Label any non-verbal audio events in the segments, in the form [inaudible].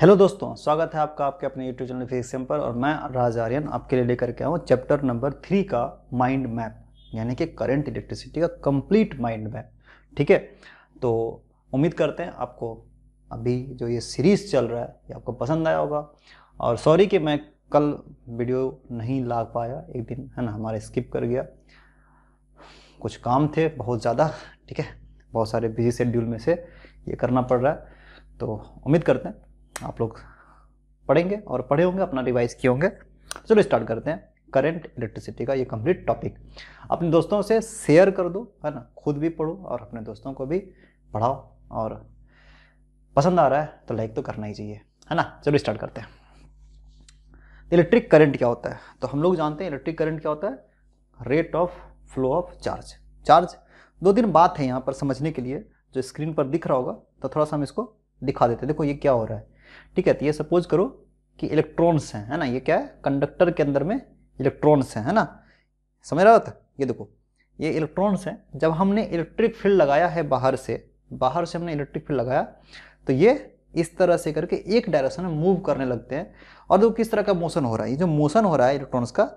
Hello दोस्तों स्वागत है आपका आपके अपने यूट्यूब चैनल फिजिक्स पर और मैं राज आर्यन आपके लिए लेकर के आऊँ चैप्टर नंबर थ्री का माइंड मैप यानी कि करंट इलेक्ट्रिसिटी का कंप्लीट माइंड मैप ठीक है तो उम्मीद करते हैं आपको अभी जो ये सीरीज़ चल रहा है ये आपको पसंद आया होगा और सॉरी कि मैं कल वीडियो नहीं ला पाया एक दिन है ना हमारे स्किप कर गया कुछ काम थे बहुत ज़्यादा ठीक है बहुत सारे बिजी शेड्यूल में से ये करना पड़ रहा है तो उम्मीद करते हैं आप लोग पढ़ेंगे और पढ़े होंगे अपना रिवाइज किए होंगे चलो स्टार्ट करते हैं करंट इलेक्ट्रिसिटी का ये कंप्लीट टॉपिक अपने दोस्तों से शेयर कर दो है ना खुद भी पढ़ो और अपने दोस्तों को भी पढ़ाओ और पसंद आ रहा है तो लाइक तो करना ही चाहिए है ना चलो स्टार्ट करते हैं इलेक्ट्रिक करंट क्या होता है तो हम लोग जानते हैं इलेक्ट्रिक करंट क्या होता है rate of flow of charge charge दो दिन बात है यहाँ पर समझने के लिए जो स्क्रीन पर दिख रहा होगा तो थोड़ा सा हम इसको दिखा देते हैं देखो ये क्या हो रहा है ठीक है तो ये सपोज करो कि इलेक्ट्रॉन्स हैं है ना ये क्या है कंडक्टर के अंदर में इलेक्ट्रॉन्स हैं है ना समझ रहा था ये देखो ये इलेक्ट्रॉन्स हैं जब हमने इलेक्ट्रिक फील्ड लगाया है बाहर से बाहर से हमने इलेक्ट्रिक फील्ड लगाया तो ये इस तरह से करके एक डायरेक्शन में मूव करने लगते हैं और देखो किस तरह का मोशन हो रहा है ये जो मोशन हो रहा है इलेक्ट्रॉन्स का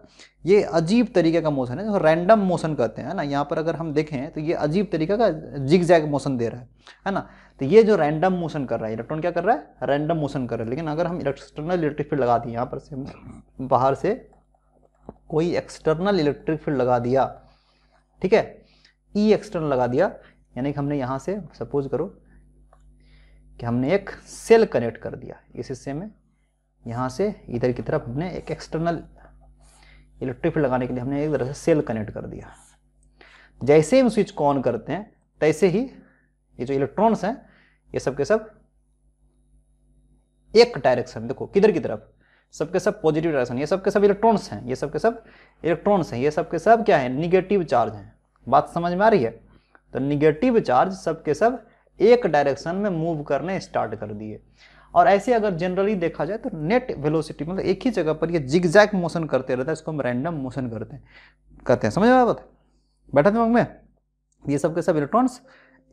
ये अजीब तरीके का मोशन है जो रैंडम मोशन कहते हैं ना यहाँ पर अगर हम देखें तो ये अजीब तरीके का जिग जैग मोशन दे रहा है है ना तो ये जो रैंडम मोशन कर रहा है इलेक्ट्रॉन क्या कर रहा है रैंडम मोशन कर रहा है लेकिन अगर हम एक्सटर्नल इलेक्ट्रिक फील्ड लगा दिए यहाँ पर से बाहर से कोई एक्सटर्नल इलेक्ट्रिक फील्ड लगा दिया ठीक है ई e एक्सटर्नल लगा दिया यानी कि हमने यहाँ से सपोज करो कि हमने एक सेल कनेक्ट कर दिया इस हिस्से में यहाँ से इधर की तरफ हमने एक एक्सटर्नल इलेक्ट्रिक फील्ड लगाने के लिए हमने एक तरह से सेल कनेक्ट कर दिया जैसे ही हम स्विच ऑन करते हैं तैसे ही ये जो इलेक्ट्रॉन्स हैं ये सब के सब एक डायरेक्शन देखो किधर की तरफ सबके सब पॉजिटिव डायरेक्शन ये सब के सब इलेक्ट्रॉन्स हैं ये सब के सब इलेक्ट्रॉन्स हैं ये सब के सब क्या है निगेटिव चार्ज हैं बात समझ में आ रही है तो निगेटिव चार्ज सब के सब एक डायरेक्शन में मूव करने स्टार्ट कर दिए और ऐसे अगर जनरली देखा जाए तो नेट वेलोसिटी मतलब एक ही जगह पर ये जिगजैग मोशन करते रहता है इसको हम रैंडम मोशन करते हैं कहते हैं समझ में आया बात बैठा दिमाग में ये सब के सब इलेक्ट्रॉन्स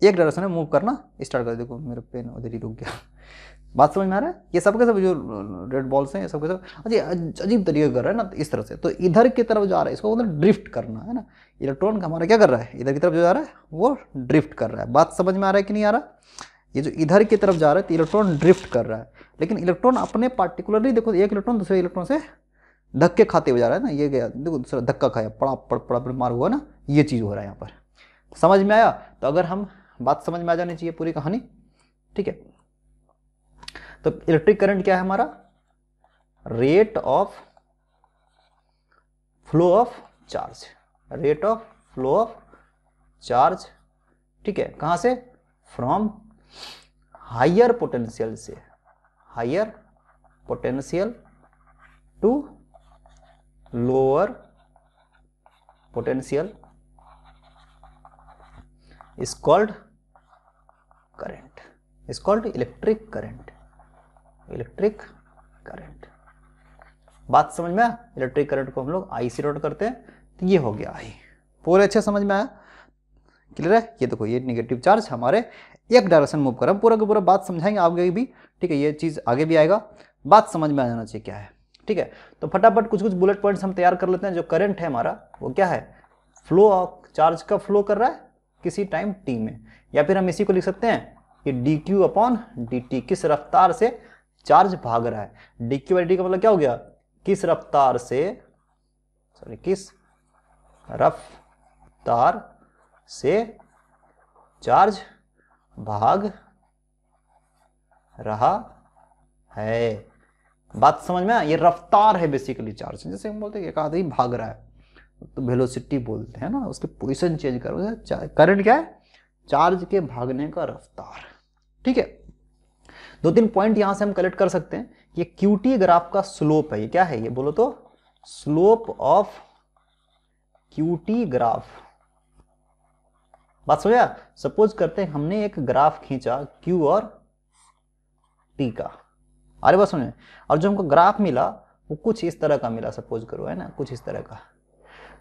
एक डायरेक्शन में मूव करना स्टार्ट कर देखो मेरा पेन उधर ही रुक गया बात समझ में आ रहा है ये सब के सब जो रेड बॉल्स हैं ये सब के सब अजी अजीब तरीके कर रहा है ना इस तरह से तो इधर की तरफ जो आ रहा है इसको उधर ड्रिफ्ट करना है ना इलेक्ट्रॉन का हमारा क्या कर रहा है इधर की तरफ जो जा रहा है वो ड्रिफ्ट कर रहा है बात समझ में आ रहा है कि नहीं आ रहा ये जो इधर की तरफ जा रहा है तो इलेक्ट्रॉन ड्रिफ्ट कर रहा है लेकिन इलेक्ट्रॉन अपने पार्टिकुलरली देखो एक इलेक्ट्रॉन दूसरे इलेक्ट्रॉन से धक्के खाते हुए जा रहा है ना ये गया देखो दूसरा धक्का खाया पड़ा पड़ पड़ा पड़ मार हुआ ना ये चीज़ हो रहा है यहाँ पर समझ में आया तो अगर हम बात समझ में आ जानी चाहिए पूरी कहानी ठीक है तो इलेक्ट्रिक करंट क्या है हमारा rate of flow of charge rate of flow of charge ठीक है कहां से फ्रॉम हायर पोटेंशियल से higher potential to lower potential is called current is called electric current electric current बात समझ में आया इलेक्ट्रिक करंट को हम लोग आई सी रोड करते हैं तो ये हो गया आई पूरे अच्छे समझ में आया क्लियर है ये देखो ये नेगेटिव चार्ज हमारे एक डायरेक्शन मूव कर पूरा का पूरा बात समझाएंगे आगे भी ठीक है ये चीज़ आगे भी आएगा बात समझ में आ जाना चाहिए क्या है ठीक है तो फटाफट कुछ कुछ बुलेट पॉइंट्स हम तैयार कर लेते हैं जो करंट है हमारा वो क्या है फ्लो ऑफ चार्ज का फ्लो कर रहा है किसी टाइम टी में या फिर हम इसी को लिख सकते हैं कि D Q upon D T किस रफ्तार से चार्ज भाग रहा है डी क्यू बाई डी का मतलब क्या हो गया किस रफ्तार से सॉरी किस रफ्तार से चार्ज भाग रहा है बात समझ में ये रफ्तार है बेसिकली चार्ज जैसे हम बोलते हैं कहा भाग रहा है तो वेलोसिटी बोलते हैं ना उसके पोजिशन चेंज करोगे करंट क्या है चार्ज के भागने का रफ्तार ठीक है दो तीन पॉइंट यहां से हम कलेक्ट कर सकते हैं ये क्यूटी ग्राफ का स्लोप है ये क्या है ये बोलो तो स्लोप ऑफ क्यूटी ग्राफ बात समझा सपोज करते हैं हमने एक ग्राफ खींचा क्यू और टी का अरे बात समझे और जो हमको ग्राफ मिला वो कुछ इस तरह का मिला सपोज करो है ना कुछ इस तरह का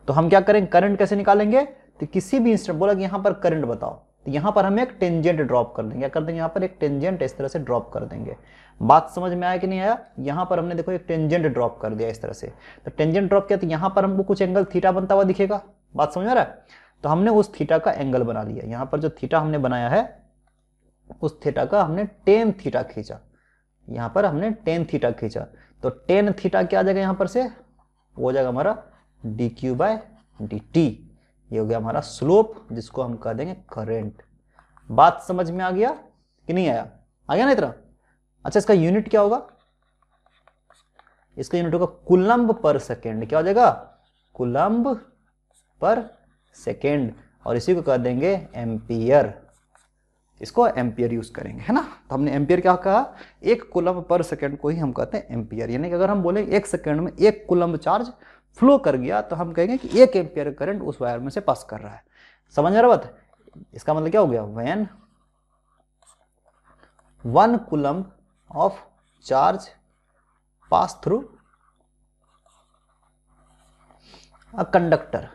तो हम क्या करें करंट कैसे निकालेंगे तो किसी भी इंस्टेंट बोला कि यहाँ पर करंट बताओ तो यहां पर हम एक टेंजेंट ड्रॉप कर देंगे क्या कर देंगे यहां पर एक टेंजेंट इस तरह से ड्रॉप कर देंगे बात समझ में आया कि नहीं आया यहां पर हमने देखो एक टेंजेंट ड्रॉप कर दिया इस तरह से तो टेंजेंट ड्रॉप किया तो यहां पर हमको कुछ एंगल थीटा बनता हुआ दिखेगा बात समझ में आ रहा है तो हमने उस थीटा का एंगल बना लिया यहां पर जो थीटा हमने बनाया है उस थीटा का हमने टेन थीटा खींचा यहां पर हमने टेन थीटा खींचा तो टेन थीटा क्या आ जाएगा यहां पर से वो हो जाएगा हमारा D Q by D T ये हो गया हमारा स्लोप जिसको हम कह देंगे करेंट बात समझ में आ गया कि नहीं आया आ गया ना इतना अच्छा इसका यूनिट क्या होगा इसका यूनिट होगा कुलम्ब पर सेकेंड क्या हो जाएगा कुलम्ब पर सेकेंड और इसी को कह देंगे एम्पियर इसको एम्पियर यूज करेंगे है ना तो हमने एम्पियर क्या कहा एक कुलम्ब पर सेकेंड को ही हम कहते हैं एम्पियर यानी कि अगर हम बोले एक सेकेंड में एक कुलम्ब चार्ज फ्लो कर गया तो हम कहेंगे कि एक एम्पियर करंट उस वायर में से पास कर रहा है समझ रहा बात इसका मतलब क्या हो गया when one coulomb of charge pass through a conductor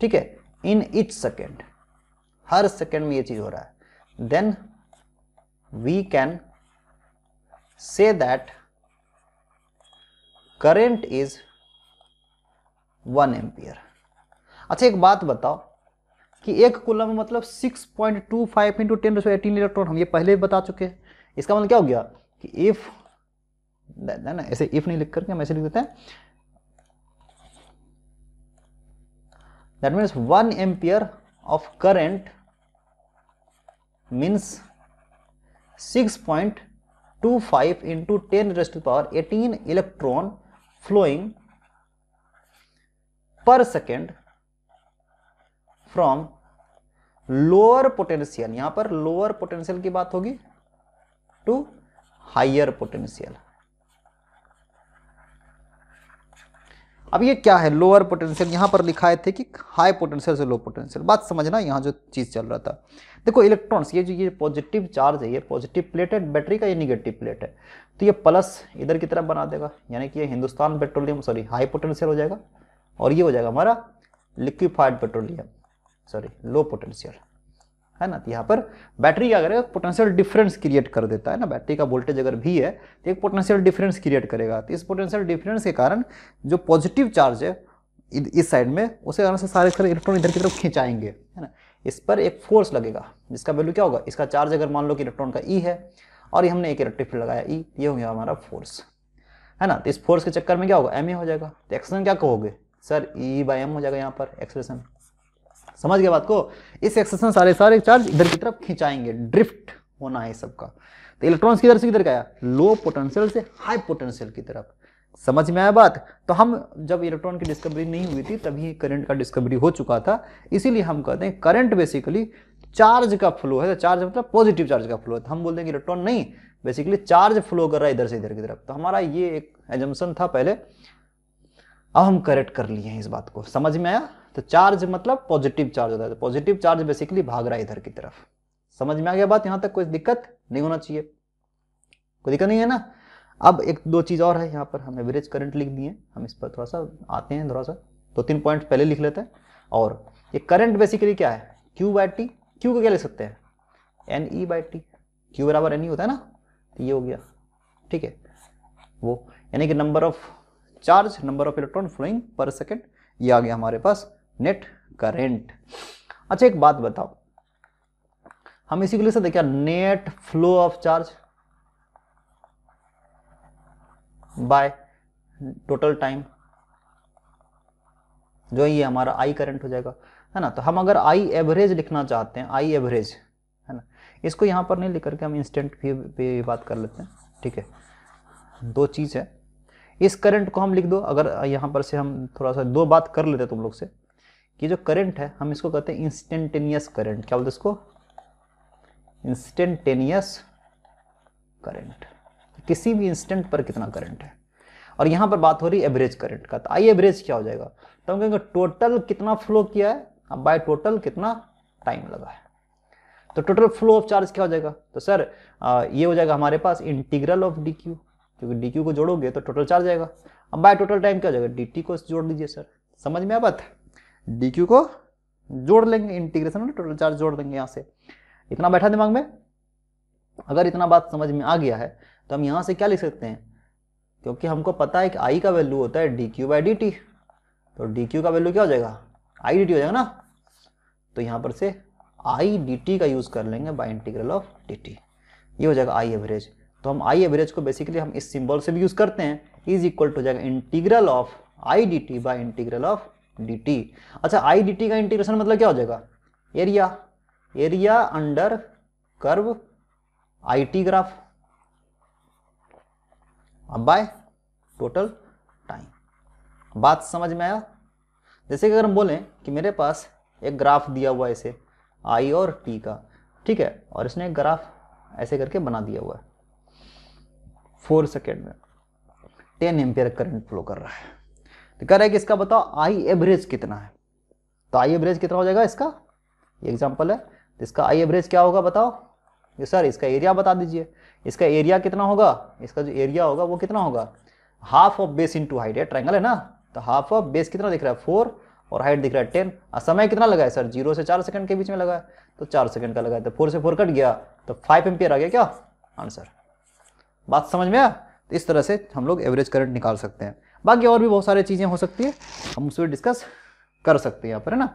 ठीक है इन इच सेकेंड हर सेकेंड में ये चीज हो रहा है then we can say that current is one ampere अच्छा एक बात बताओ कि एक कुलम मतलब 6.25 point two five into ten eighteen electron हम ये पहले भी बता चुके हैं इसका मतलब क्या हो गया कि इफ ना ना ऐसे इफ नहीं लिख करके हम ऐसे लिख देते हैं that means one ampere of current means 6.25 point two five into ten power eighteen electron flowing per second from lower potential यहां पर लोअर पोटेंशियल की बात होगी टू हाइयर पोटेंशियल अब ये क्या है लोअर पोटेंशियल यहां पर लिखा थे कि हाई पोटेंशियल से लो पोटेंशियल बात समझना यहां जो चीज चल रहा था देखो इलेक्ट्रॉन्स ये जो ये पॉजिटिव चार्ज है ये पॉजिटिव प्लेट है बैटरी का ये निगेटिव प्लेट है तो ये प्लस इधर की तरफ बना देगा यानी कि ये Hindustan Petroleum sorry high potential हो जाएगा और ये हो जाएगा हमारा liquefied petroleum sorry low potential है ना तो यहाँ पर बैटरी क्या करेगा पोटेंशियल डिफरेंस क्रिएट कर देता है ना बैटरी का वोल्टेज अगर भी है तो एक पोटेंशियल डिफरेंस क्रिएट करेगा तो इस पोटेंशियल डिफरेंस के कारण जो पॉजिटिव चार्ज है इस साइड में उसे से सारे सारे इलेक्ट्रॉन इधर की तरफ खिंचाएंगे है ना इस पर एक फोर्स लगेगा जिसका वैल्यू क्या होगा इसका चार्ज अगर मान लो कि इलेक्ट्रॉन का ई e है और हमने एक इलेक्ट्रिक फील्ड लगाया ई e, ये हो गया हमारा फोर्स है ना तो इस फोर्स के चक्कर में क्या होगा एम ए हो जाएगा तो एक्सलेशन क्या कहोगे सर ई बाई एम हो जाएगा यहाँ पर एक्सलेशन समझ गया बात को इस एक्सलेशन सारे सारे चार्ज इधर की तरफ खिंचाएंगे ड्रिफ्ट होना है सबका तो इलेक्ट्रॉन्स किधर से किधर गया लो पोटेंशियल से हाई पोटेंशियल की तरफ समझ में आया बात तो हम जब इलेक्ट्रॉन की डिस्कवरी नहीं हुई थी तभी करंट का डिस्कवरी हो चुका था इसीलिए हम कहते हैं करंट बेसिकली चार्ज का फ्लो है चार्ज मतलब पॉजिटिव चार्ज का फ्लो है तो हम बोलते हैं कि इलेक्ट्रॉन नहीं बेसिकली चार्ज फ्लो कर रहा है इधर से इधर की तरफ तो हमारा ये एक एजम्सन था पहले अब हम करेक्ट कर लिए हैं इस बात को समझ में आया तो चार्ज मतलब पॉजिटिव चार्ज होता है पॉजिटिव चार्ज बेसिकली भाग रहा है इधर की तरफ समझ में आ गया बात यहां तक कोई दिक्कत नहीं होना चाहिए कोई दिक्कत नहीं है ना अब एक दो चीज़ और है यहाँ पर हम एवरेज करंट लिख दिए हम इस पर थोड़ा सा आते हैं थोड़ा सा दो तो तीन पॉइंट पहले लिख लेते हैं और ये करंट बेसिकली क्या है क्यू बाई टी क्यू को क्या ले सकते हैं N E by T Q बराबर एन ई e होता है ना तो ये हो गया ठीक है वो यानी कि number of charge number of electron flowing per second ये आ गया हमारे पास नेट करेंट अच्छा एक बात बताओ हम इसी को लिए देखिए net flow of charge by total time जो ये हमारा आई करंट हो जाएगा है ना तो हम अगर आई एवरेज लिखना चाहते हैं आई एवरेज है ना इसको यहाँ पर नहीं लिख करके हम इंस्टेंट पे, पे बात कर लेते हैं ठीक है दो चीज़ है इस करंट को हम लिख दो अगर यहाँ पर से हम थोड़ा सा दो बात कर लेते तुम लोग से कि जो करंट है हम इसको कहते हैं इंस्टेंटेनियस करंट क्या बोलते इसको इंस्टेंटेनियस करंट किसी भी इंस्टेंट पर कितना करंट है और यहाँ पर बात हो रही है एवरेज करंट का तो आई एवरेज क्या हो जाएगा तो हम कहेंगे टोटल कितना फ्लो किया है अब बाय टोटल कितना टाइम लगा है तो टोटल फ्लो ऑफ चार्ज क्या हो जाएगा तो सर आ, ये हो जाएगा हमारे पास इंटीग्रल ऑफ डी क्यू क्योंकि डी क्यू को जोड़ोगे तो टोटल चार्ज आएगा अब बाय टोटल टाइम क्या हो जाएगा डी टी को जोड़ लीजिए सर समझ में आ बात डी क्यू को जोड़ लेंगे इंटीग्रेशन में टोटल चार्ज जोड़ देंगे यहाँ से इतना बैठा दिमाग में अगर इतना बात समझ में आ गया है तो हम यहाँ से क्या लिख सकते हैं क्योंकि हमको पता है कि आई का वैल्यू होता है D Q by D T तो डी क्यू का वैल्यू क्या हो जाएगा आई डी टी हो जाएगा ना तो यहाँ पर से आई डी टी का यूज़ कर लेंगे by integral of D T ये हो जाएगा आई एवरेज तो हम आई एवरेज को बेसिकली हम इस सिंबल से भी यूज़ करते हैं इज इक्वल टू हो जाएगा integral of I D T by integral of D T अच्छा आई डी टी का इंटीग्रेशन मतलब क्या हो जाएगा area area under curve I T graph अब बाय टोटल टाइम बात समझ में आया जैसे कि अगर हम बोलें कि मेरे पास एक ग्राफ दिया हुआ है इसे आई और टी का ठीक है और इसने एक ग्राफ ऐसे करके बना दिया हुआ है फोर सेकेंड में टेन एम्पियर करंट फ्लो कर रहा है तो कह रहा है कि इसका बताओ आई एवरेज कितना है तो आई एवरेज कितना हो जाएगा इसका एग्जाम्पल है तो इसका आई एवरेज क्या होगा बताओ ये सर इसका एरिया बता दीजिए इसका एरिया कितना होगा इसका जो एरिया होगा वो कितना होगा half of base into height है ट्राइंगल है ना तो हाफ ऑफ बेस कितना दिख रहा है फोर और हाइट दिख रहा है टेन और समय कितना लगा है सर जीरो से चार सेकंड के बीच में लगा है तो चार सेकंड का लगा है तो फोर से फोर कट गया तो फाइव एम्पियर आ गया क्या आंसर बात समझ में आया तो इस तरह से हम लोग एवरेज करंट निकाल सकते हैं बाकी और भी बहुत सारी चीज़ें हो सकती है हम उस पर डिस्कस कर सकते हैं यहाँ पर है ना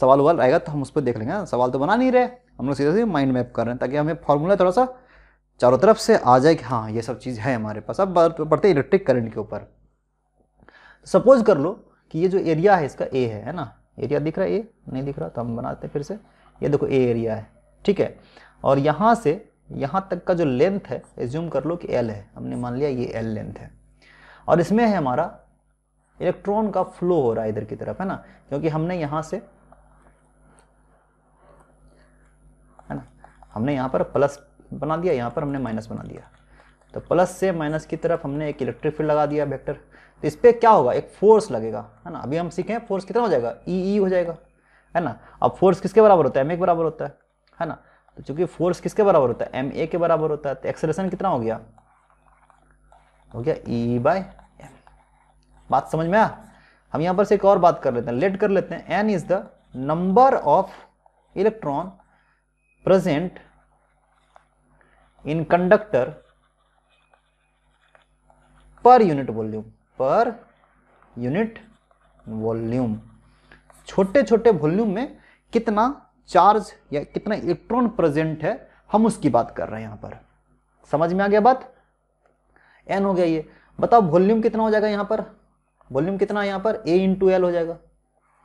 सवाल वाल आएगा तो हम उस पर देख लेंगे हाँ, सवाल तो बना नहीं रहे हम लोग सीधे सीधे माइंड मैप कर रहे हैं ताकि हमें फॉर्मूला थोड़ा सा चारों तरफ से आ जाए कि हाँ ये सब चीज़ है हमारे पास अब बढ़ते इलेक्ट्रिक करंट के ऊपर सपोज कर लो कि ये जो एरिया है इसका ए है है ना एरिया दिख रहा है ए नहीं दिख रहा तो हम बनाते फिर से ये देखो ए एरिया है ठीक है और यहाँ से यहाँ तक का जो लेंथ है एज्यूम कर लो कि एल है हमने मान लिया ये एल लेंथ है और इसमें है हमारा इलेक्ट्रॉन का फ्लो हो रहा है इधर की तरफ है ना क्योंकि हमने यहाँ से हमने यहाँ पर प्लस बना दिया यहाँ पर हमने माइनस बना दिया तो प्लस से माइनस की तरफ हमने एक इलेक्ट्रिक फील्ड लगा दिया वेक्टर तो इस पर क्या होगा एक फोर्स लगेगा है ना अभी हम सीखें फोर्स कितना हो जाएगा ई e, ई e हो जाएगा है ना अब फोर्स किसके बराबर होता है एम ए के बराबर होता है है ना तो चूंकि फोर्स किसके बराबर होता है एम ए के बराबर होता है तो एक्सलेशन कितना हो गया हो गया ई बाय एम बात समझ में आ हम यहाँ पर से एक और बात कर लेते हैं लेट कर लेते हैं N is the number of electron present in conductor per unit volume per unit volume छोटे छोटे वॉल्यूम में कितना चार्ज या कितना इलेक्ट्रॉन प्रेजेंट है हम उसकी बात कर रहे हैं यहां पर समझ में आ गया बात एन हो गया ये बताओ वॉल्यूम कितना हो जाएगा यहां पर वॉल्यूम कितना यहां पर ए इंटू एल हो जाएगा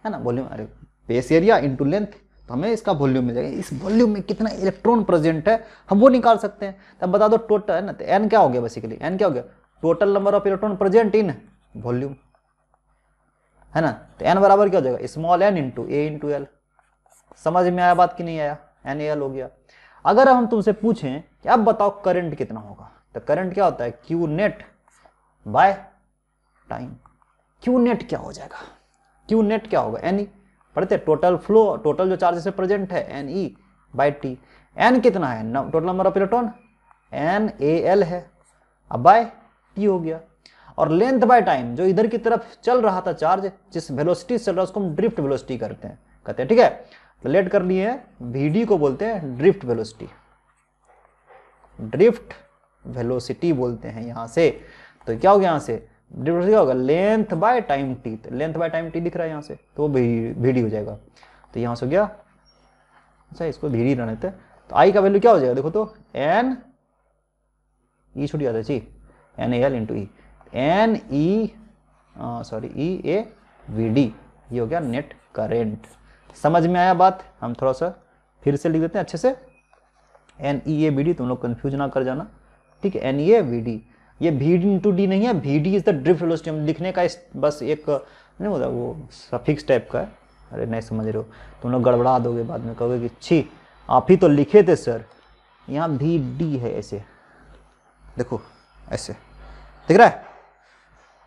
है ना वॉल्यूम अरे बेस एरिया इंटू लेंथ तो हमें इसका वॉल्यूम मिल जाएगा इस वॉल्यूम में कितना इलेक्ट्रॉन प्रेजेंट है हम वो निकाल सकते हैं तब तो बता दो टोटल तो है ना तो एन क्या हो गया बेसिकली एन क्या हो गया total number of electron present in volume है ना तो एन बराबर क्या हो जाएगा small N into A into L समझ में आया बात कि नहीं आया एन एल हो गया अगर हम तुमसे पूछें कि अब बताओ करंट कितना होगा तो करंट क्या होता है Q net by time Q net क्या हो जाएगा क्यू नेट क्या होगा एनी पढ़ते टोटल फ्लो टोटल जो चार्ज इसमें प्रेजेंट है N E by T N कितना है total number of electron N A L है अब बाय टी हो गया और लेंथ बाय टाइम जो इधर की तरफ चल रहा था चार्ज जिस वेलोसिटी चल रहा है उसको हम ड्रिफ्ट वेलोसिटी करते हैं कहते हैं ठीक है तो लेट कर लिए वी डी को बोलते हैं ड्रिफ्ट वेलोसिटी ड्रिफ्ट वेलोसिटी बोलते हैं यहां से तो क्या हो गया यहां से डिफरेंस क्या होगा length by time T length by time T दिख रहा है यहाँ से तो वो भीडी हो जाएगा तो यहाँ से हो गया अच्छा इसको भीडी रहने थे तो आई का वैल्यू क्या हो जाएगा देखो तो एन ई e छोटी है जी N L into E N E sorry E A V D ये हो गया नेट करेंट समझ में आया बात हम थोड़ा सा फिर से लिख देते हैं अच्छे से N E A V D तुम लोग कन्फ्यूज ना कर जाना ठीक है N E A V D ये भी डी इंटू डी नहीं है V D is the drift velocity हम लिखने का बस एक नहीं होता वो सफिक्स टाइप का है अरे नहीं समझ रहे हो तुम लोग गड़बड़ा दोगे बाद में कहोगे कि छी आप ही तो लिखे थे सर यहाँ भी डी है ऐसे देखो ऐसे दिख रहा है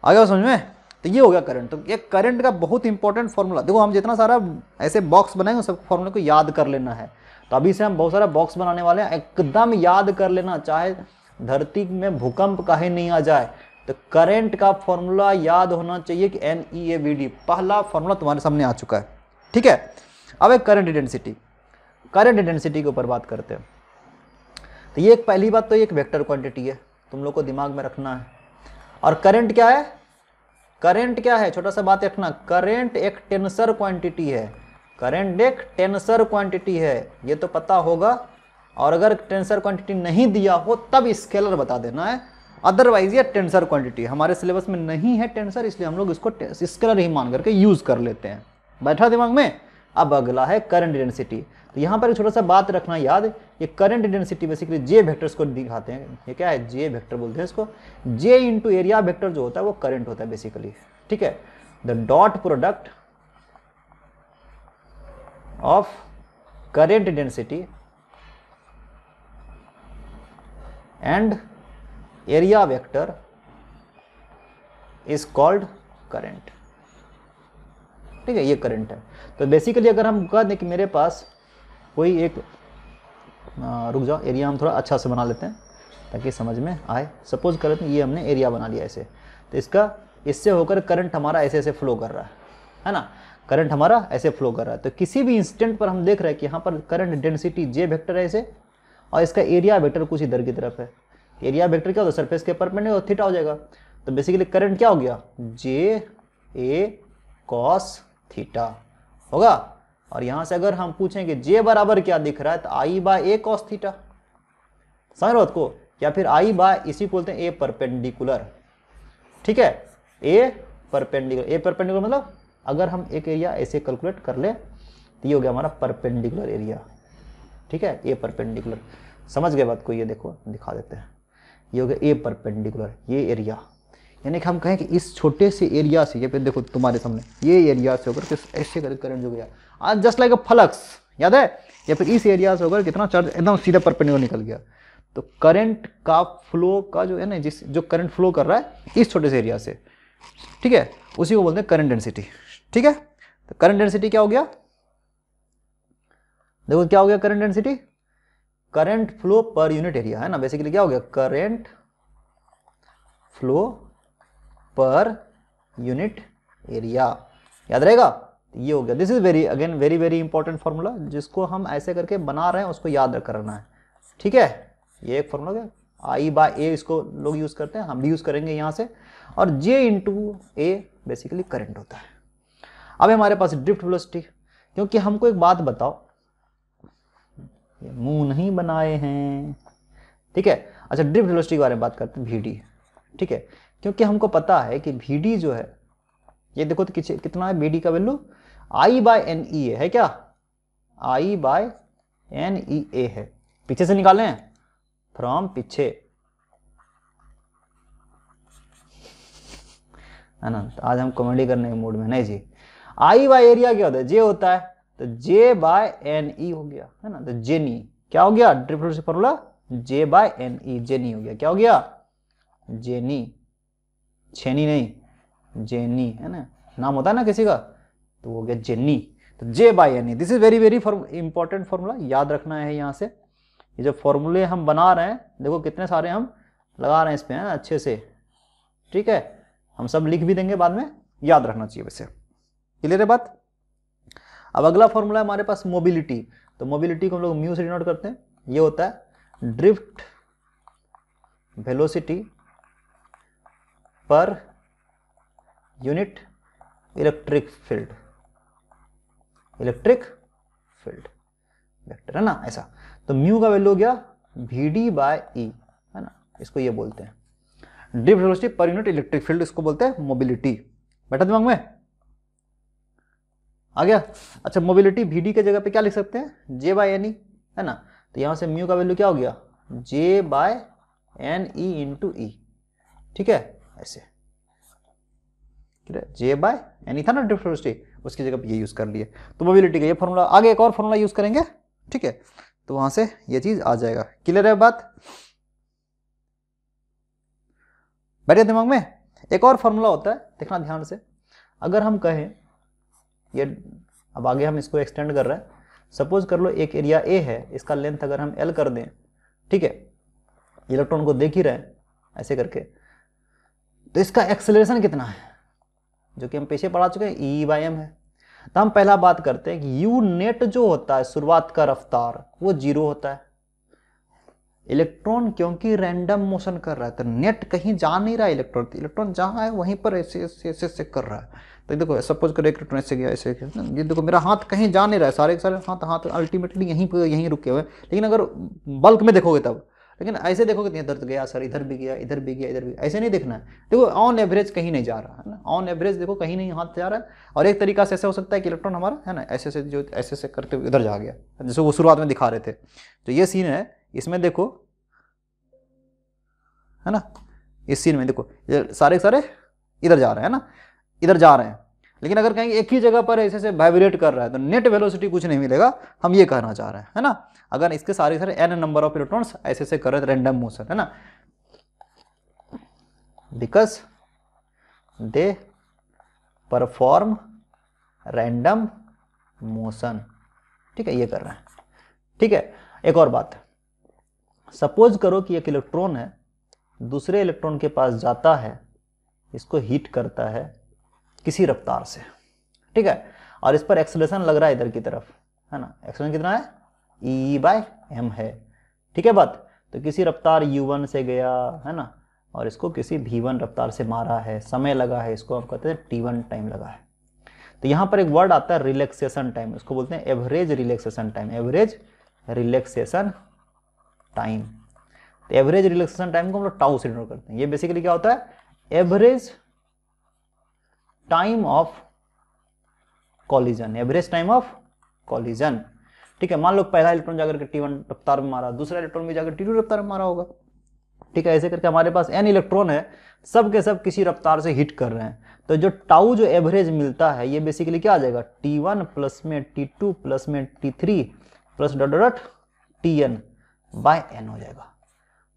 आ गया समझ में तो ये हो गया करंट तो ये करंट का बहुत इंपॉर्टेंट फॉर्मूला देखो हम जितना सारा ऐसे बॉक्स बनाएंगे सब फॉर्मूले को याद कर लेना है तो अभी से हम बहुत सारा बॉक्स बनाने वाले हैं एकदम याद कर लेना चाहे धरती में भूकंप काहे नहीं आ जाए तो करंट का फॉर्मूला याद होना चाहिए कि N E A V D पहला फॉर्मूला तुम्हारे सामने आ चुका है ठीक है अब एक करंट डेंसिटी करंट डेंसिटी के ऊपर बात करते हैं तो ये एक पहली बात तो ये एक वेक्टर क्वांटिटी है तुम लोग को दिमाग में रखना है और करंट क्या है करंट क्या है छोटा सा बात रखना करंट एक टेंसर क्वांटिटी है करंट एक टेंसर क्वांटिटी है ये तो पता होगा और अगर टेंसर क्वांटिटी नहीं दिया हो तब स्केलर बता देना है अदरवाइज ये टेंसर क्वांटिटी हमारे सिलेबस में नहीं है टेंसर इसलिए हम लोग इसको स्केलर ही मान करके यूज़ कर लेते हैं बैठा दिमाग में अब अगला है करंट डेंसिटी तो यहाँ पर एक छोटा सा बात रखना याद ये current density basically J vectors को दिखाते हैं ये क्या है जे वेक्टर बोलते हैं इसको जे इंटू एरिया वेक्टर जो होता है वो करंट होता है बेसिकली ठीक है the dot product of current density and area vector is called current ठीक है ये करंट है तो बेसिकली अगर हम कह दें कि मेरे पास कोई एक रुक जाओ एरिया हम थोड़ा अच्छा से बना लेते हैं ताकि समझ में आए सपोज कर ये हमने एरिया बना लिया ऐसे तो इसका इससे होकर करंट हमारा ऐसे ऐसे फ्लो कर रहा है है ना करंट हमारा ऐसे फ्लो कर रहा है तो किसी भी इंस्टेंट पर हम देख रहे हैं कि यहाँ पर करंट डेंसिटी जे वेक्टर है ऐसे और इसका एरिया वेक्टर कुछ इधर की तरफ है एरिया वेक्टर क्या होता है सरफेस के परपेंडिकुलर और थीटा हो जाएगा तो बेसिकली करंट क्या हो गया जे ए कॉस थीटा होगा और यहाँ से अगर हम पूछें कि जे बराबर क्या दिख रहा है तो I by A cos theta समझ रहे को या फिर आई बाय इसी को बोलते हैं ए परपेंडिकुलर ठीक है ए परपेंडिकुलर ए परपेंडिकुलर मतलब अगर हम एक एरिया ऐसे कैलकुलेट कर ले तो ये हो गया हमारा परपेंडिकुलर एरिया ठीक है ए परपेंडिकुलर समझ गए बात को ये देखो दिखा देते हैं ये हो गया ए परपेंडिकुलर ये एरिया यानी कि हम कहें कि इस छोटे से एरिया से ये पे देखो तुम्हारे सामने ये एरिया से होकर ऐसे कर करंट जो गया आज जस्ट लाइक अ फ्लक्स याद है या फिर इस एरिया से होकर कितना चार्ज एकदम सीधा परपेंडिकुलर निकल गया तो करंट का फ्लो का जो है ना जिस जो करंट फ्लो कर रहा है इस छोटे से एरिया से ठीक है उसी को बोलते हैं करंट डेंसिटी ठीक है तो करंट डेंसिटी क्या हो गया देखो क्या हो गया current density current flow per unit area है ना बेसिकली क्या हो गया current flow per unit area याद रहेगा ये हो गया this is very again very very important formula जिसको हम ऐसे करके बना रहे हैं उसको याद करना है ठीक है ये एक फॉर्मूला क्या आई बाय ए इसको लोग यूज करते हैं हम भी यूज करेंगे यहां से और J into A basically current होता है अब हमारे पास ड्रिफ्ट वेलोसिटी क्योंकि हमको एक बात बताओ ये मुंह नहीं बनाए हैं ठीक है अच्छा ड्रिप वेलोसिटी के बारे में बात करते हैं भीडी ठीक है क्योंकि हमको पता है कि भीडी जो है ये देखो तो कितना है भीडी का value I by N E A है क्या आई बाय एन ई ए है पीछे से निकाले फ्रॉम पीछे है ना आज हम कॉमेडी करने के मूड में नहीं जी आई बाय एरिया क्या होता है जे होता है तो जे बाय एन ई हो गया है ना तो जेनी e, क्या हो गया से formula J by N E जेनी हो गया क्या हो गया जेनी छेनी e, e नहीं जेनी है ना नाम होता है ना किसी का तो हो गया जेनी तो J by N E this is very very important formula याद रखना है यहां से ये जो फॉर्मूले हम बना रहे हैं देखो कितने सारे हम लगा रहे हैं इसमें है ना अच्छे से ठीक है हम सब लिख भी देंगे बाद में याद रखना चाहिए वैसे क्लियर है बात अब अगला फॉर्मूला है हमारे पास मोबिलिटी तो मोबिलिटी को हम लोग म्यू से डिनोट करते हैं ये होता है drift velocity per unit electric field electric field vector है ना ऐसा तो म्यू का वैल्यू हो गया वी डी बाय ई है ना इसको ये बोलते हैं drift velocity per unit electric field इसको बोलते हैं मोबिलिटी बैठा दिमाग में आ गया अच्छा मोबिलिटी वी डी के जगह पे क्या लिख सकते हैं जे बाय एन ई है ना तो यहाँ से म्यू का वैल्यू क्या हो गया J by N E into E ठीक है ऐसे जे बाय ई था ना डिफ्रेंसिटी उसकी जगह पे ये यूज़ कर लिए तो मोबिलिटी का ये फॉर्मूला आगे एक और फॉर्मूला यूज़ करेंगे ठीक है तो वहाँ से ये चीज़ आ जाएगा क्लियर है बात बैठे दिमाग में एक और फॉर्मूला होता है देखना ध्यान से अगर हम कहें ये अब आगे हम इसको एक्सटेंड कर रहे हैं सपोज कर लो एक एरिया ए है इसका लेंथ अगर हम एल कर दें ठीक है इलेक्ट्रॉन को देख ही रहे हैं ऐसे करके तो इसका एक्सेलरेशन कितना है जो कि हम पीछे पढ़ा चुके हैं ई बाई एम है तो हम पहला बात करते हैं कि यू नेट जो होता है शुरुआत का रफ्तार वो जीरो होता है इलेक्ट्रॉन क्योंकि रैंडम मोशन कर रहा है तो नेट कहीं जा नहीं रहा है इलेक्ट्रॉन तो इलेक्ट्रॉन जहाँ है वहीं पर ऐसे ऐसे ऐसे ऐसे कर रहा है तो देखो सपोज करो इलेक्ट्रॉन ऐसे गया ऐसे ये देखो मेरा हाथ कहीं जा नहीं रहा है सारे सारे हाथ हाथ अल्टीमेटली यहीं पर यहीं रुके हुए लेकिन अगर बल्क में देखोगे तब लेकिन ऐसे देखोगे तो इधर तो गया सर इधर भी गया इधर भी गया इधर भी ऐसे नहीं देखना है देखो ऑन एवरेज कहीं नहीं जा रहा है ना ऑन एवरेज देखो कहीं नहीं हाथ जा रहा है और एक तरीका से ऐसा हो सकता है कि इलेक्ट्रॉन हमारा है ना ऐसे ऐसे जो ऐसे ऐसे करते हुए इधर जा गया जैसे वो शुरुआत में दिखा रहे थे तो ये सीन है इसमें देखो है ना इस सीन में देखो ये सारे सारे इधर जा रहे हैं ना इधर जा रहे हैं लेकिन अगर कहेंगे एक ही जगह पर ऐसे से वाइब्रेट कर रहा है तो नेट वेलोसिटी कुछ नहीं मिलेगा हम ये कहना चाह रहे हैं है ना अगर इसके सारे सारे एन नंबर ऑफ इलेक्ट्रॉन्स ऐसे से कर रहे रेंडम मोशन तो है ना because they perform random motion ठीक है ये कर रहे हैं ठीक है एक और बात सपोज करो कि एक इलेक्ट्रॉन है दूसरे इलेक्ट्रॉन के पास जाता है इसको हीट करता है किसी रफ्तार से ठीक है और इस पर एक्सलेशन लग रहा है इधर की तरफ है ना एक्सलेशन कितना है ई बाय एम है ठीक है बात तो किसी रफ्तार वन से गया है ना और इसको किसी वन रफ्तार से मारा है समय लगा है इसको आप कहते हैं टी वन टाइम लगा है तो यहाँ पर एक वर्ड आता है रिलैक्सेशन टाइम उसको बोलते हैं average relaxation time average relaxation time तो एवरेज रिलैक्सेशन टाइम को हम लोग टाउ से डिनोट करते हैं ये बेसिकली क्या होता है average time of collision average time of collision ठीक है मान लो पहला इलेक्ट्रॉन जाकर के टी वन रफ्तार में मारा दूसरा इलेक्ट्रॉन भी जाकर टी टू रफ्तार में मारा होगा ठीक है ऐसे करके हमारे पास एन इलेक्ट्रॉन है सब के सब किसी रफ्तार से हिट कर रहे हैं तो जो टाउ जो एवरेज मिलता है ये बेसिकली क्या आ जाएगा टी वन प्लस में टी टू प्लस में T three plus dot dot T N by N हो जाएगा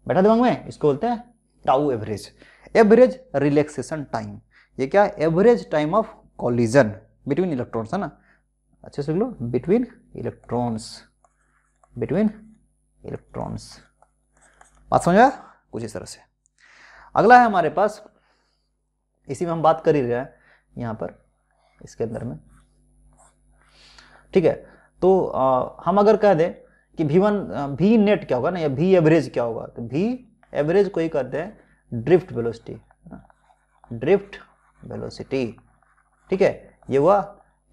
बैठा दिमाग में इसको बोलते हैं tau average average relaxation time ये क्या है average time of collision between electrons है ना अच्छे से लो बिटवीन इलेक्ट्रॉन्स बिटवीन इलेक्ट्रॉन्स बात समझ आया कुछ इस तरह से अगला है हमारे पास इसी में हम बात कर ही रहे हैं यहाँ पर इसके अंदर में ठीक है तो आ, हम अगर कह दें कि भी वन भी नेट क्या होगा ना या भी एवरेज क्या होगा तो भी एवरेज को ही कहते हैं ड्रिफ्ट वेलोसिटी ड्रिफ्ट वेलोसिटी ठीक है ये हुआ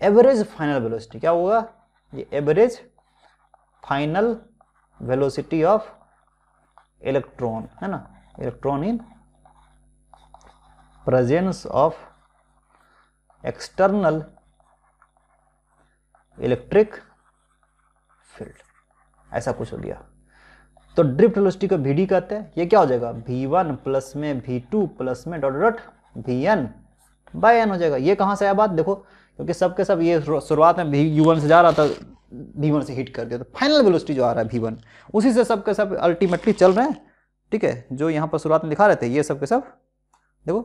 एवरेज फाइनल वेलोसिटी क्या होगा ये average final velocity of electron है ना electron in presence of external electric field ऐसा कुछ हो गया तो ड्रिफ्ट वेलोसिटी को वी डी कहते हैं ये क्या हो जाएगा वी वन प्लस में वी टू प्लस में dot dot V N by N हो जाएगा ये कहाँ से आया बात देखो क्योंकि सबके सब ये शुरुआत में वी यू वन से जा रहा था वी वन से हिट कर दिया तो फाइनल वेलोसिटी जो आ रहा है वी वन उसी से सबके सब अल्टीमेटली चल रहे हैं ठीक है जो यहाँ पर शुरुआत में दिखा रहे थे ये सबके सब देखो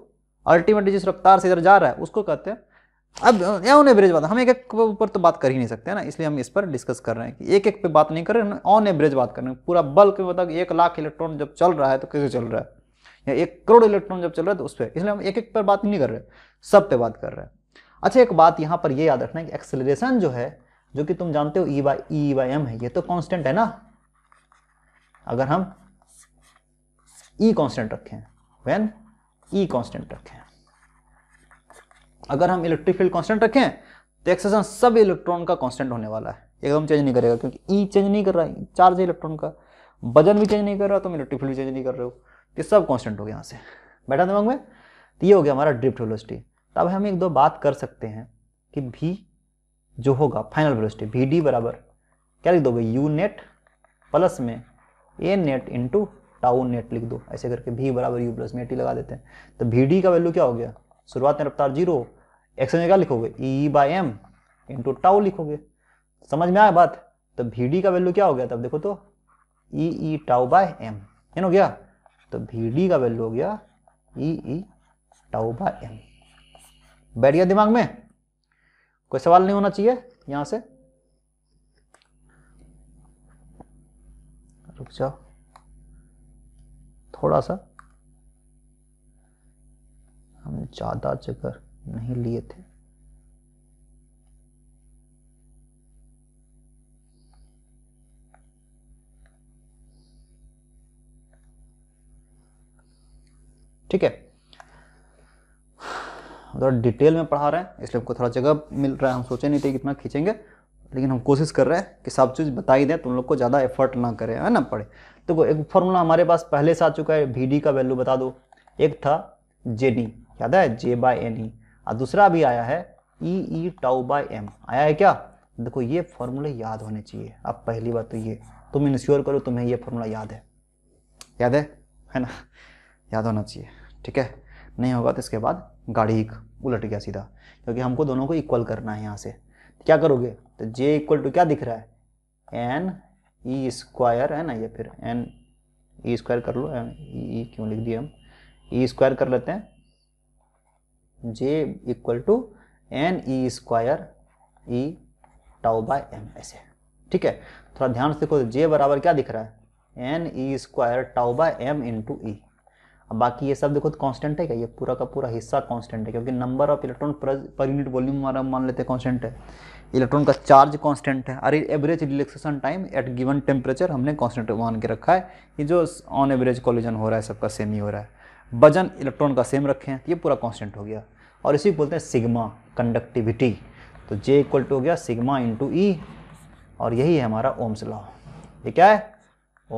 अल्टीमेटली जिस रफ्तार से इधर जा रहा है उसको कहते हैं अब ऑन एवरेज बात हम एक एक ऊपर तो बात कर ही नहीं सकते ना इसलिए हम इस पर डिस्कस कर रहे हैं कि एक एक पे बात नहीं कर रहे हैं ऑन एवरेज बात कर रहे हैं पूरा बल्क मतलब एक लाख इलेक्ट्रॉन जब चल रहा है तो कैसे चल रहा है या एक करोड़ इलेक्ट्रॉन जब चल रहा है तो उस पर इसलिए हम एक एक पर बात नहीं कर रहे सब पे बात कर रहे हैं अच्छा एक बात यहाँ पर ये याद रखना है कि एक्सेलरेशन जो है जो कि तुम जानते हो E by E by M है ये तो कॉन्स्टेंट है ना अगर हम ई e कॉन्स्टेंट रखें वेन ई कॉन्स्टेंट रखें अगर हम इलेक्ट्रिक फील्ड कॉन्स्टेंट रखें तो एक्सेसन सब इलेक्ट्रॉन का कॉन्स्टेंट होने वाला है एकदम चेंज नहीं करेगा क्योंकि ई e चेंज नहीं कर रहा है चार्ज है इलेक्ट्रॉन का वजन भी चेंज नहीं कर रहा तो इलेक्ट्रिक फील्ड भी चेंज नहीं कर रहे हो ये सब कॉन्स्टेंट हो गया यहाँ से बैठा दिमाग में तो ये हो गया हमारा ड्रिफ्ट वेलोसिटी तो अब हम एक दो बात कर सकते हैं कि भी जो होगा फाइनल वेलोसिटी भी डी बराबर क्या लिख दोगे यू नेट प्लस में A net into tau net लिख दो ऐसे करके भी बराबर यू प्लस में टी लगा देते हैं तो भी डी का वैल्यू क्या हो गया शुरुआत में रफ्तार जीरो एक्स में क्या लिखोगे E by M into tau लिखोगे समझ में आया बात तो भी डी का वैल्यू क्या हो गया तब देखो तो E E tau by M N हो गया तो भी डी का वैल्यू हो गया E E tau by M बैठ गया दिमाग में कोई सवाल नहीं होना चाहिए यहां से रुक जाओ थोड़ा सा हम ज्यादा चक्कर नहीं लिए थे ठीक है थोड़ा डिटेल में पढ़ा रहे हैं इसलिए हमको थोड़ा जगह मिल रहा है हम सोचे नहीं थे कितना खींचेंगे लेकिन हम कोशिश कर रहे हैं कि सब चीज़ बता ही दें तुम लोग को ज़्यादा एफर्ट ना करें है ना पढ़े तो एक फॉर्मूला हमारे पास पहले से आ चुका है वी डी का वैल्यू बता दो एक था जे डी याद है जे बाई एन ई और दूसरा भी आया है E E tau by M आया है क्या देखो ये फॉर्मूले याद होने चाहिए अब पहली बात तो ये तुम इंश्योर करो तुम्हें ये फॉर्मूला याद है याद है है ना याद होना चाहिए ठीक है नहीं होगा तो इसके बाद गाड़ी उलट गया सीधा क्योंकि हमको दोनों को इक्वल करना है यहाँ से तो क्या करोगे तो जे इक्वल टू क्या दिख रहा है एन ई स्क्वायर है ना ये फिर एन ई स्क्वायर कर लो एन ई e, e क्यों लिख दिए हम ई e स्क्वायर कर लेते हैं J equal to N E square E tau by M ऐसे ठीक है थोड़ा ध्यान से देखो जे बराबर क्या दिख रहा है N E square tau by M to E अब बाकी ये सब देखो तो कांस्टेंट है क्या ये पूरा का पूरा हिस्सा कांस्टेंट है क्योंकि number of electron per unit volume हमारा मान लेते हैं कांस्टेंट है इलेक्ट्रॉन का चार्ज कांस्टेंट है अरे average relaxation time at given temperature हमने कांस्टेंट मान के रखा है ये जो ऑन एवरेज कॉलिजन हो रहा है सबका सेम ही हो रहा है वजन इलेक्ट्रॉन का सेम रखें ये पूरा कॉन्स्टेंट हो गया और इसी को बोलते हैं सिग्मा कंडक्टिविटी तो जे इक्वल टू हो गया सिग्मा इंटू ई और यही है हमारा ओम्स लॉ ये क्या है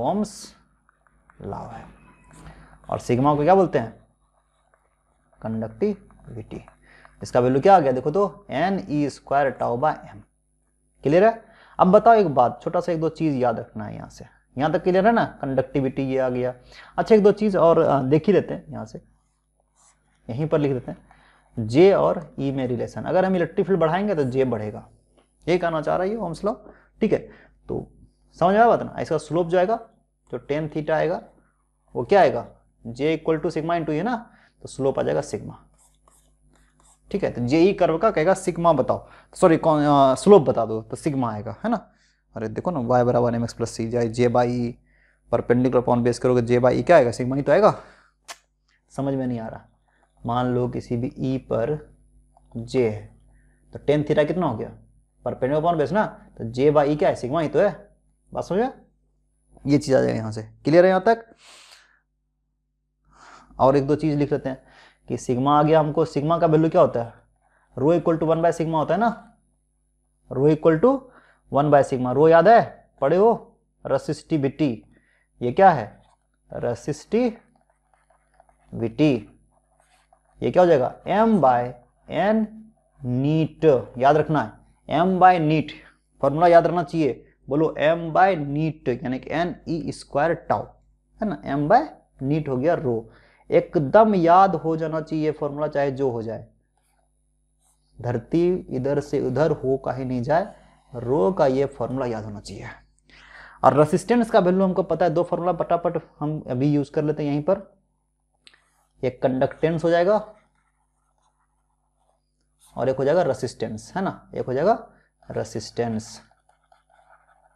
ओम्स लॉ है और सिग्मा को क्या बोलते हैं कंडक्टिविटी इसका वैल्यू क्या आ गया देखो तो N E square tau by M clear है अब बताओ एक बात छोटा सा एक दो चीज़ याद रखना है यहाँ से यहाँ तक क्लियर है ना कंडक्टिविटी ये आ गया अच्छा एक दो चीज़ और देख ही लेते हैं यहाँ से यहीं पर लिख देते हैं जे और ई e में रिलेशन अगर हम इलेक्ट्रिक फील्ड बढ़ाएंगे तो जे बढ़ेगा ये कहना चाह रही है होम्स लॉ ठीक है तो समझ में आया बात ना इसका स्लोप जो आएगा जो टेन थीटा आएगा वो क्या आएगा J equal to sigma into ये ना तो स्लोप आ जाएगा सिग्मा ठीक है तो जे ई कर्व का कहेगा सिग्मा बताओ सॉरी कौन स्लोप बता दो तो सिग्मा आएगा है ना अरे देखो ना वाई बराबर एम एक्स प्लस सी जाए जे बाई e पर परपेंडिकुलर पॉन बेस करोगे जे बाई e क्या आएगा सिग्मा ही तो आएगा समझ में नहीं आ रहा मान लो किसी भी ई e पर जे है तो टेन थीटा कितना हो गया पर परपेंडिकुलर पॉन बेस ना तो जे बाई क्या है सिग्मा ही तो है बात समझ ये चीज़ आ जाएगा यहाँ से क्लियर है यहाँ तक और एक दो चीज़ लिख लेते हैं कि सिग्मा आ गया हमको सिग्मा का वैल्यू क्या होता है rho equal to one by sigma होता है ना rho equal to one by sigma rho याद है पढ़े हो रसिस्टिविटी ये क्या है रसिस्टिविटी ये क्या हो जाएगा एम बाय एन नीट याद रखना है एम बाय नीट फॉर्मूला याद रखना चाहिए बोलो एम बाय नीट यानी कि एन ई स्क्वायर टाउ है ना एम बाय नीट हो गया रो एकदम याद हो जाना चाहिए फॉर्मूला चाहे जो हो जाए धरती इधर से उधर हो का ही नहीं जाए रो का ये फॉर्मूला याद होना चाहिए और रेसिस्टेंस का वैल्यू हमको पता है दो फॉर्मूला पटापट हम अभी यूज कर लेते हैं यहीं पर एक कंडक्टेंस हो जाएगा और एक हो जाएगा रेसिस्टेंस है ना एक हो जाएगा रेसिस्टेंस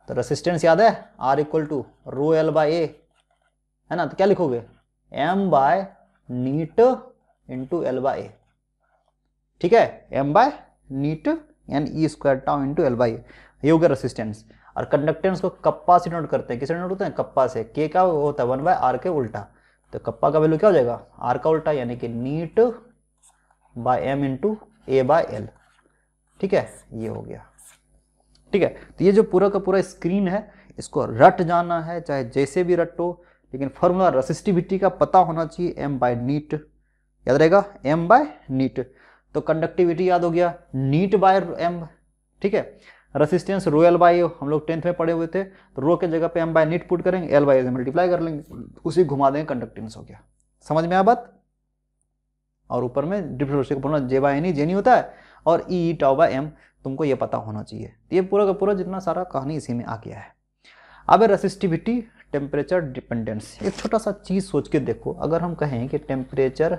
तो रेसिस्टेंस याद है R equal to rho L by A है ना तो क्या लिखोगे M by neat into L by A ठीक है M by neat and E square tau into L by ये हो गया रेसिस्टेंस और कंडक्टेंस को कप्पा से नोट करते हैं किसे नोट करते हैं कप्पा से के का होता है वन बाय आर के उल्टा तो कप्पा का वैल्यू क्या हो जाएगा आर का उल्टा यानी कि neat by M into A by L ठीक है ये हो गया ठीक है तो ये जो पूरा का पूरा स्क्रीन है इसको रट जाना है चाहे जैसे भी रटो लेकिन फॉर्मूला रेसिस्टिविटी का पता होना चाहिए एम बाय नीट याद रहेगा एम बाय नीट तो कंडक्टिविटी याद हो गया नीट बाय एम ठीक है रेसिस्टेंस रो एल बाई हम लोग टेंथ में पढ़े हुए थे तो रो के जगह पे एम बाय नीट पुट करेंगे एल बाई मल्टीप्लाई कर लेंगे उसी घुमा देंगे कंडक्टेंस हो गया समझ में आ बात और ऊपर में डिफ्रेंशियल बोलना जे बाय एनी जे नहीं होता है और ई टाओ बाय एम तुमको ये पता होना चाहिए तो ये पूरा का पूरा जितना सारा कहानी इसी में आ गया है अब रेसिस्टिविटी टेम्परेचर डिपेंडेंस एक छोटा सा चीज़ सोच के देखो अगर हम कहें कि टेम्परेचर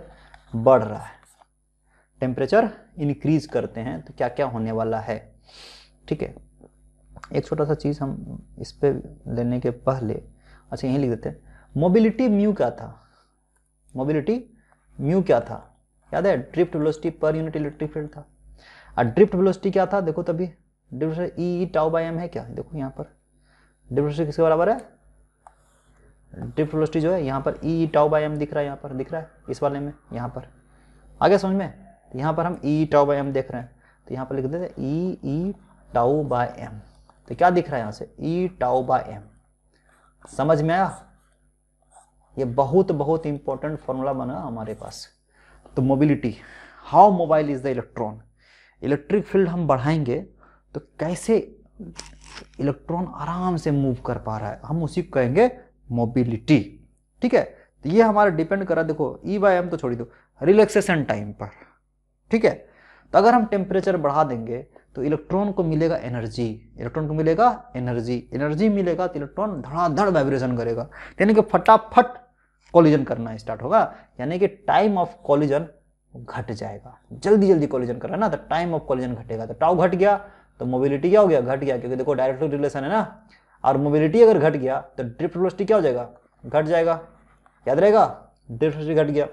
बढ़ रहा है टेम्परेचर इनक्रीज करते हैं तो क्या क्या होने वाला है ठीक है एक छोटा सा चीज़ हम इस पर लेने के पहले अच्छा यहीं लिख देते हैं मोबिलिटी म्यू क्या था मोबिलिटी म्यू क्या था याद है drift velocity per unit electric field था और ड्रिफ्ट वेलोसिटी क्या था देखो तभी drift E E tau by M है क्या देखो यहाँ पर ड्रिफ्ट किसके बराबर है ड्रिफ्ट वेलोसिटी जो है यहाँ पर E E tau by M दिख रहा है यहाँ पर दिख रहा है इस वाले में यहाँ पर आगे समझ में तो यहाँ पर हम ई टाओ बाई एम देख रहे हैं तो यहाँ पर लिख देते हैं E E tau by M तो क्या दिख रहा है यहाँ से ई टाओ बाय एम समझ में आया ये बहुत बहुत इंपॉर्टेंट फॉर्मूला बना हमारे पास तो mobility how mobile is the electron electric field हम बढ़ाएंगे तो कैसे इलेक्ट्रॉन आराम से मूव कर पा रहा है हम उसी को कहेंगे मोबिलिटी ठीक है तो ये हमारा डिपेंड कर रहा है देखो ई बाय एम तो छोड़ी दो रिलैक्सेशन टाइम पर ठीक है तो अगर हम टेम्परेचर बढ़ा देंगे तो इलेक्ट्रॉन को मिलेगा एनर्जी इलेक्ट्रॉन को मिलेगा एनर्जी एनर्जी मिलेगा तो इलेक्ट्रॉन धड़ाधड़ वाइब्रेशन करेगा यानी कि फटाफट कॉलिजन करना स्टार्ट होगा यानी कि टाइम ऑफ कॉलिजन घट जाएगा जल्दी जल्दी कॉलिजन कर रहा है ना तो टाइम ऑफ कॉलिजन घटेगा तो टाउ घट गया तो मोबिलिटी क्या हो गया घट गया क्योंकि देखो डायरेक्ट रिलेशन है ना और मोबिलिटी अगर घट गया तो ड्रिफ्ट क्या हो जाएगा घट जाएगा याद रहेगा ड्रिफ्ट घट गया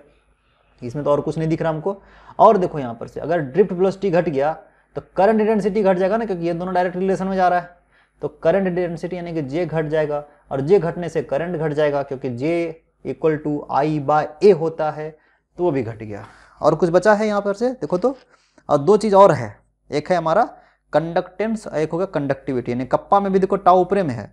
इसमें तो और कुछ नहीं दिख रहा हमको और देखो यहाँ पर से अगर ड्रिफ्ट वेलोसिटी घट गया तो करंट इंटेंसिटी घट जाएगा ना क्योंकि ये दोनों डायरेक्ट रिलेशन में जा रहा है तो करंट इंटेंसिटी यानी कि जे घट जाएगा और जे घटने से करंट घट जाएगा क्योंकि J equal to I by A होता है तो वो भी घट गया और कुछ बचा है यहाँ पर से देखो तो और दो चीज़ और है एक है हमारा कंडक्टेंस एक हो गया कंडक्टिविटी यानी कप्पा में भी देखो टाउ ऊपरे में है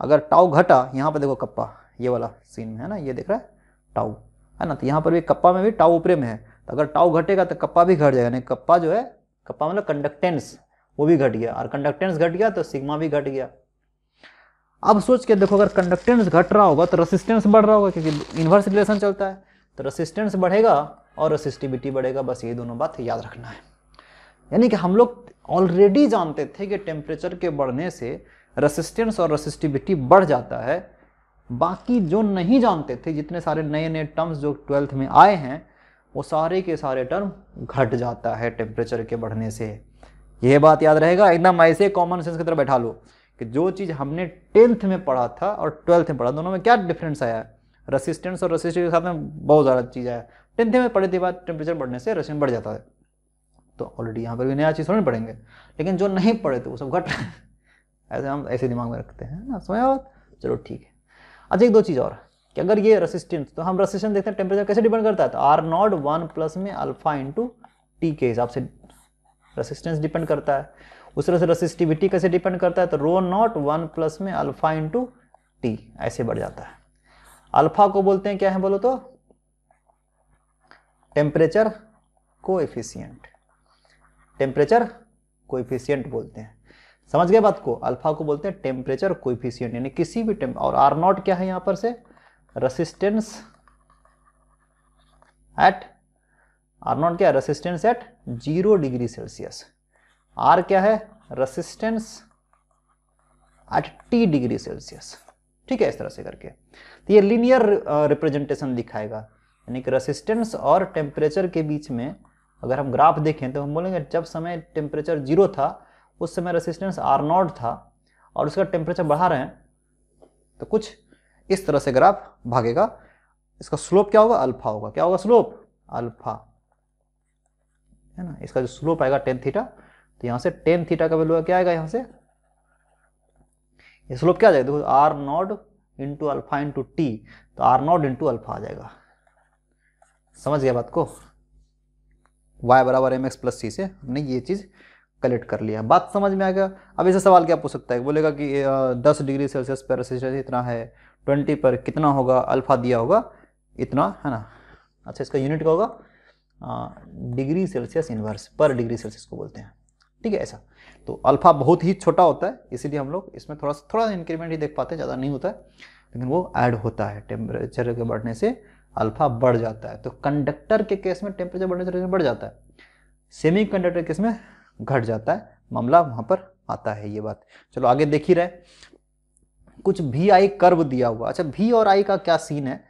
अगर टाउ घटा यहाँ पर देखो कप्पा ये वाला सीन में है ना ये देख रहा है टाउ है ना तो यहाँ पर भी कप्पा में भी टाउ ऊपरे में है तो अगर टाउ घटेगा तो कप्पा भी घट जाएगा यानी कप्पा जो है कप्पा मतलब कंडक्टेंस वो भी घट गया और कंडक्टेंस घट गया तो सिग्मा भी घट गया अब सोच के देखो अगर कंडक्टेंस घट रहा होगा तो रेसिस्टेंस बढ़ रहा होगा क्योंकि इन्वर्स रिलेशन चलता है तो रेसिस्टेंस बढ़ेगा और रेसिस्टिविटी बढ़ेगा बस ये दोनों बात याद रखना है यानी कि हम लोग ऑलरेडी जानते थे कि टेम्परेचर के बढ़ने से रेसिस्टेंस और रेसिस्टिविटी बढ़ जाता है बाकी जो नहीं जानते थे जितने सारे नए नए टर्म्स जो ट्वेल्थ में आए हैं वो सारे के सारे टर्म घट जाता है टेम्परेचर के बढ़ने से यह बात याद रहेगा एकदम ऐसे कॉमन सेंस की तरह बैठा लो कि जो चीज़ हमने टेंथ में पढ़ा था और ट्वेल्थ में पढ़ा दोनों में क्या डिफरेंस आया रसिस्टेंस और रेसिस्टेंस के साथ में बहुत ज़्यादा चीज़ आया टेंथ में पढ़े थे बाद टेम्परेचर बढ़ने से रेसिस्टेंस बढ़ जाता है तो ऑलरेडी यहाँ पर भी नया चीज़ थोड़ी पढ़ेंगे लेकिन जो नहीं पढ़े थे वो सब घट [laughs] ऐसे हम ऐसे दिमाग में रखते हैं ना समझ चलो ठीक है अच्छा एक दो चीज़ और कि अगर ये रेसिस्टेंस तो हम रेसिस्टेंस देखते हैं टेम्परेचर कैसे डिपेंड करता है तो आर नॉट वन प्लस में अल्फा इंटू टी के हिसाब से रेसिस्टेंस डिपेंड करता है उस तरह से रेसिस्टिविटी कैसे डिपेंड करता है तो रो नॉट वन प्लस में अल्फा इंटू टी ऐसे बढ़ जाता है अल्फा को बोलते हैं क्या है बोलो तो टेम्परेचर कोएफिशिएंट टेम्परेचर कोएफिशिएंट बोलते हैं समझ गए बात को अल्फा को बोलते हैं टेम्परेचर कोइफिशियंट यानी किसी भी टेम और आर नॉट क्या है यहां पर से रसिस्टेंस एट आर नॉट क्या है resistance at zero degree Celsius R क्या है resistance at T degree Celsius ठीक है इस तरह से करके तो ये लीनियर रिप्रेजेंटेशन दिखाएगा यानी कि रेसिस्टेंस और टेम्परेचर के बीच में अगर हम ग्राफ देखें तो हम बोलेंगे जब समय टेम्परेचर जीरो था उस समय रेसिस्टेंस आर नॉट था और उसका टेम्परेचर बढ़ा रहे हैं तो कुछ इस तरह से ग्राफ भागेगा इसका स्लोप क्या होगा अल्फा होगा क्या होगा स्लोप अल्फा है ना इसका जो स्लोप आएगा टेन थीटा तो यहां से टेन थीटा का वैल्यू क्या आएगा यहां से ये स्लोप क्या आ जाएगा देखो R naught into alpha into T तो आर नॉट इंटू अल्फा आ जाएगा समझ गया बात को y बराबर एम एक्स प्लस सी से हमने ये चीज़ कलेक्ट कर लिया बात समझ में आ गया अब ऐसे सवाल क्या पूछ सकता है बोलेगा कि दस डिग्री सेल्सियस पर रेसिस्टेंस इतना है ट्वेंटी पर कितना होगा अल्फ़ा दिया होगा इतना है ना अच्छा इसका यूनिट का होगा degree Celsius inverse per degree Celsius को बोलते हैं ठीक है ऐसा तो अल्फ़ा बहुत ही छोटा होता है इसीलिए हम लोग इसमें थोड़ा सा थोड़ा इंक्रीमेंट ही देख पाते हैं ज़्यादा नहीं होता है लेकिन वो ऐड होता है टेम्परेचर के बढ़ने से अल्फ़ा बढ़ जाता है तो कंडक्टर के केस में टेम्परेचर बढ़ने से बढ़ जाता है सेमी कंडक्टर केस में घट जाता है मामला वहां पर आता है ये बात चलो आगे देख ही रहे कुछ भी आई कर्व दिया हुआ अच्छा भी और आई का क्या सीन है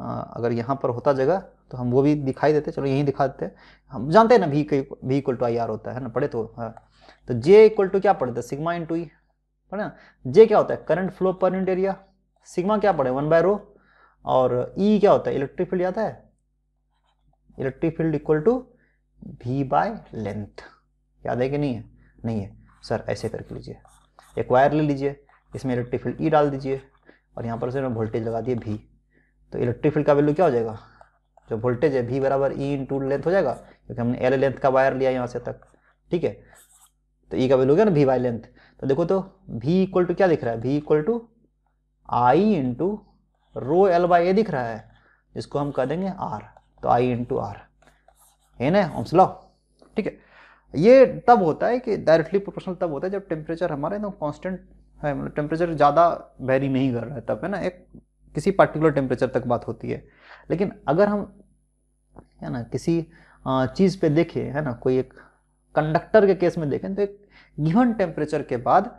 आ, अगर यहाँ पर होता जगह तो हम वो भी दिखाई देते चलो यहीं दिखा देते हम जानते हैं ना भी भी इक्वल टू आई आर होता है ना पढ़े तो हाँ तो जे इक्वल टू क्या पढ़ते सिग्मा इन टू पढ़े ना जे क्या होता है current flow per unit area sigma क्या पढ़े वन बाय रो और ई e क्या होता है इलेक्ट्रिक फील्ड याद है electric field equal to V by length याद है कि नहीं है नहीं है सर ऐसे करके लीजिए एक वायर ले लीजिए इसमें इलेक्ट्रिक फील्ड ई डाल दीजिए और यहाँ पर उसे वोल्टेज लगा दिए भी तो इलेक्ट्रिक फील्ड का वैल्यू क्या हो जाएगा जो वोल्टेज है भी बराबर ई इन टू लेंथ हो जाएगा क्योंकि हमने एल लेंथ का वायर लिया यहाँ से तक ठीक है तो ई e का वैल्यू क्या ना भी वाई लेंथ तो देखो तो भी इक्वल टू क्या दिख रहा है V equal to I into rho L by A दिख रहा है जिसको हम कह देंगे आर तो आई इन टू आर है ना हौसला ठीक है ये तब होता है कि डायरेक्टली प्रोपोर्शनल तब होता है जब टेम्परेचर हमारा एकदम कॉन्स्टेंट है मतलब टेम्परेचर ज़्यादा वेरी नहीं कर रहा है तब है ना एक किसी पर्टिकुलर टेम्परेचर तक बात होती है लेकिन अगर हम है ना किसी चीज़ पे देखें है ना कोई एक कंडक्टर के केस में देखें तो एक गिवन टेम्परेचर के बाद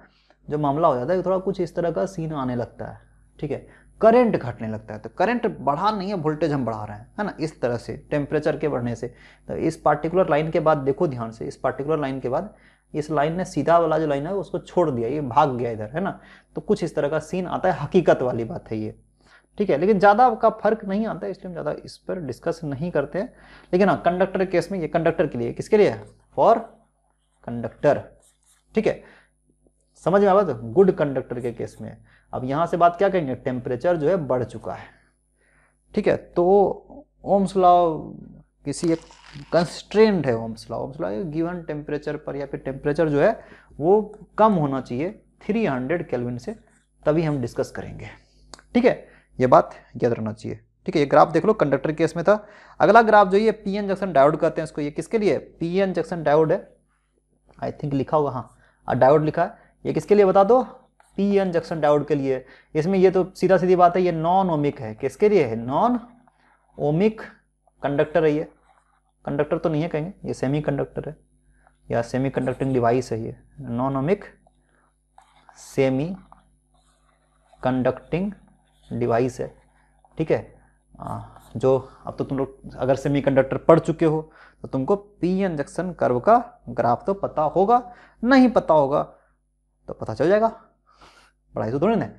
जो मामला हो जाता है थोड़ा कुछ इस तरह का सीन आने लगता है ठीक है करंट घटने लगता है तो करंट बढ़ा नहीं है वोल्टेज हम बढ़ा रहे हैं है ना इस तरह से टेम्परेचर के बढ़ने से तो इस पार्टिकुलर लाइन के बाद देखो ध्यान से इस पार्टिकुलर लाइन के बाद इस लाइन ने सीधा वाला जो लाइन है उसको छोड़ दिया ये भाग गया इधर है ना तो कुछ इस तरह का सीन आता है हकीकत वाली बात है ये ठीक है लेकिन ज़्यादा आपका फर्क नहीं आता है इसलिए हम ज़्यादा इस पर डिस्कस नहीं करते हैं लेकिन हाँ कंडक्टर केस में ये कंडक्टर के लिए किसके लिए फॉर कंडक्टर ठीक है समझ में आवा गुड कंडक्टर के केस में अब यहां से बात क्या करेंगे टेम्परेचर जो है बढ़ चुका है ठीक है तो ओम्स लॉ किसी एक कंस्ट्रेंड है Ohm's law Ohm's law given temperature पर या फिर टेम्परेचर जो है वो कम होना चाहिए 300 हंड्रेड केल्विन से तभी हम डिस्कस करेंगे ठीक है ये बात याद रखना चाहिए ठीक है ये ग्राफ देख लो कंडक्टर केस में था अगला ग्राफ जो ये पी एन जंक्शन डायोड कहते हैं इसको ये किसके लिए पीएन जंक्शन डायोड है आई थिंक लिखा होगा हाँ डायोड लिखा है ये किसके लिए बता दो पी एन जंक्शन डायोड के लिए इसमें ये तो सीधा सीधी बात है ये नॉन ओमिक है किसके लिए है नॉन ओमिक कंडक्टर है ये कंडक्टर तो नहीं है कहेंगे ये सेमी कंडक्टर है या सेमी कंडक्टिंग डिवाइस है ये non ohmic semiconducting device है ठीक है जो अब तो तुम लोग अगर सेमी कंडक्टर पढ़ चुके हो तो तुमको पी एन जंक्शन कर्व का ग्राफ तो पता होगा नहीं पता होगा तो पता चल जाएगा पढ़ाई सौ तो थोड़ी ना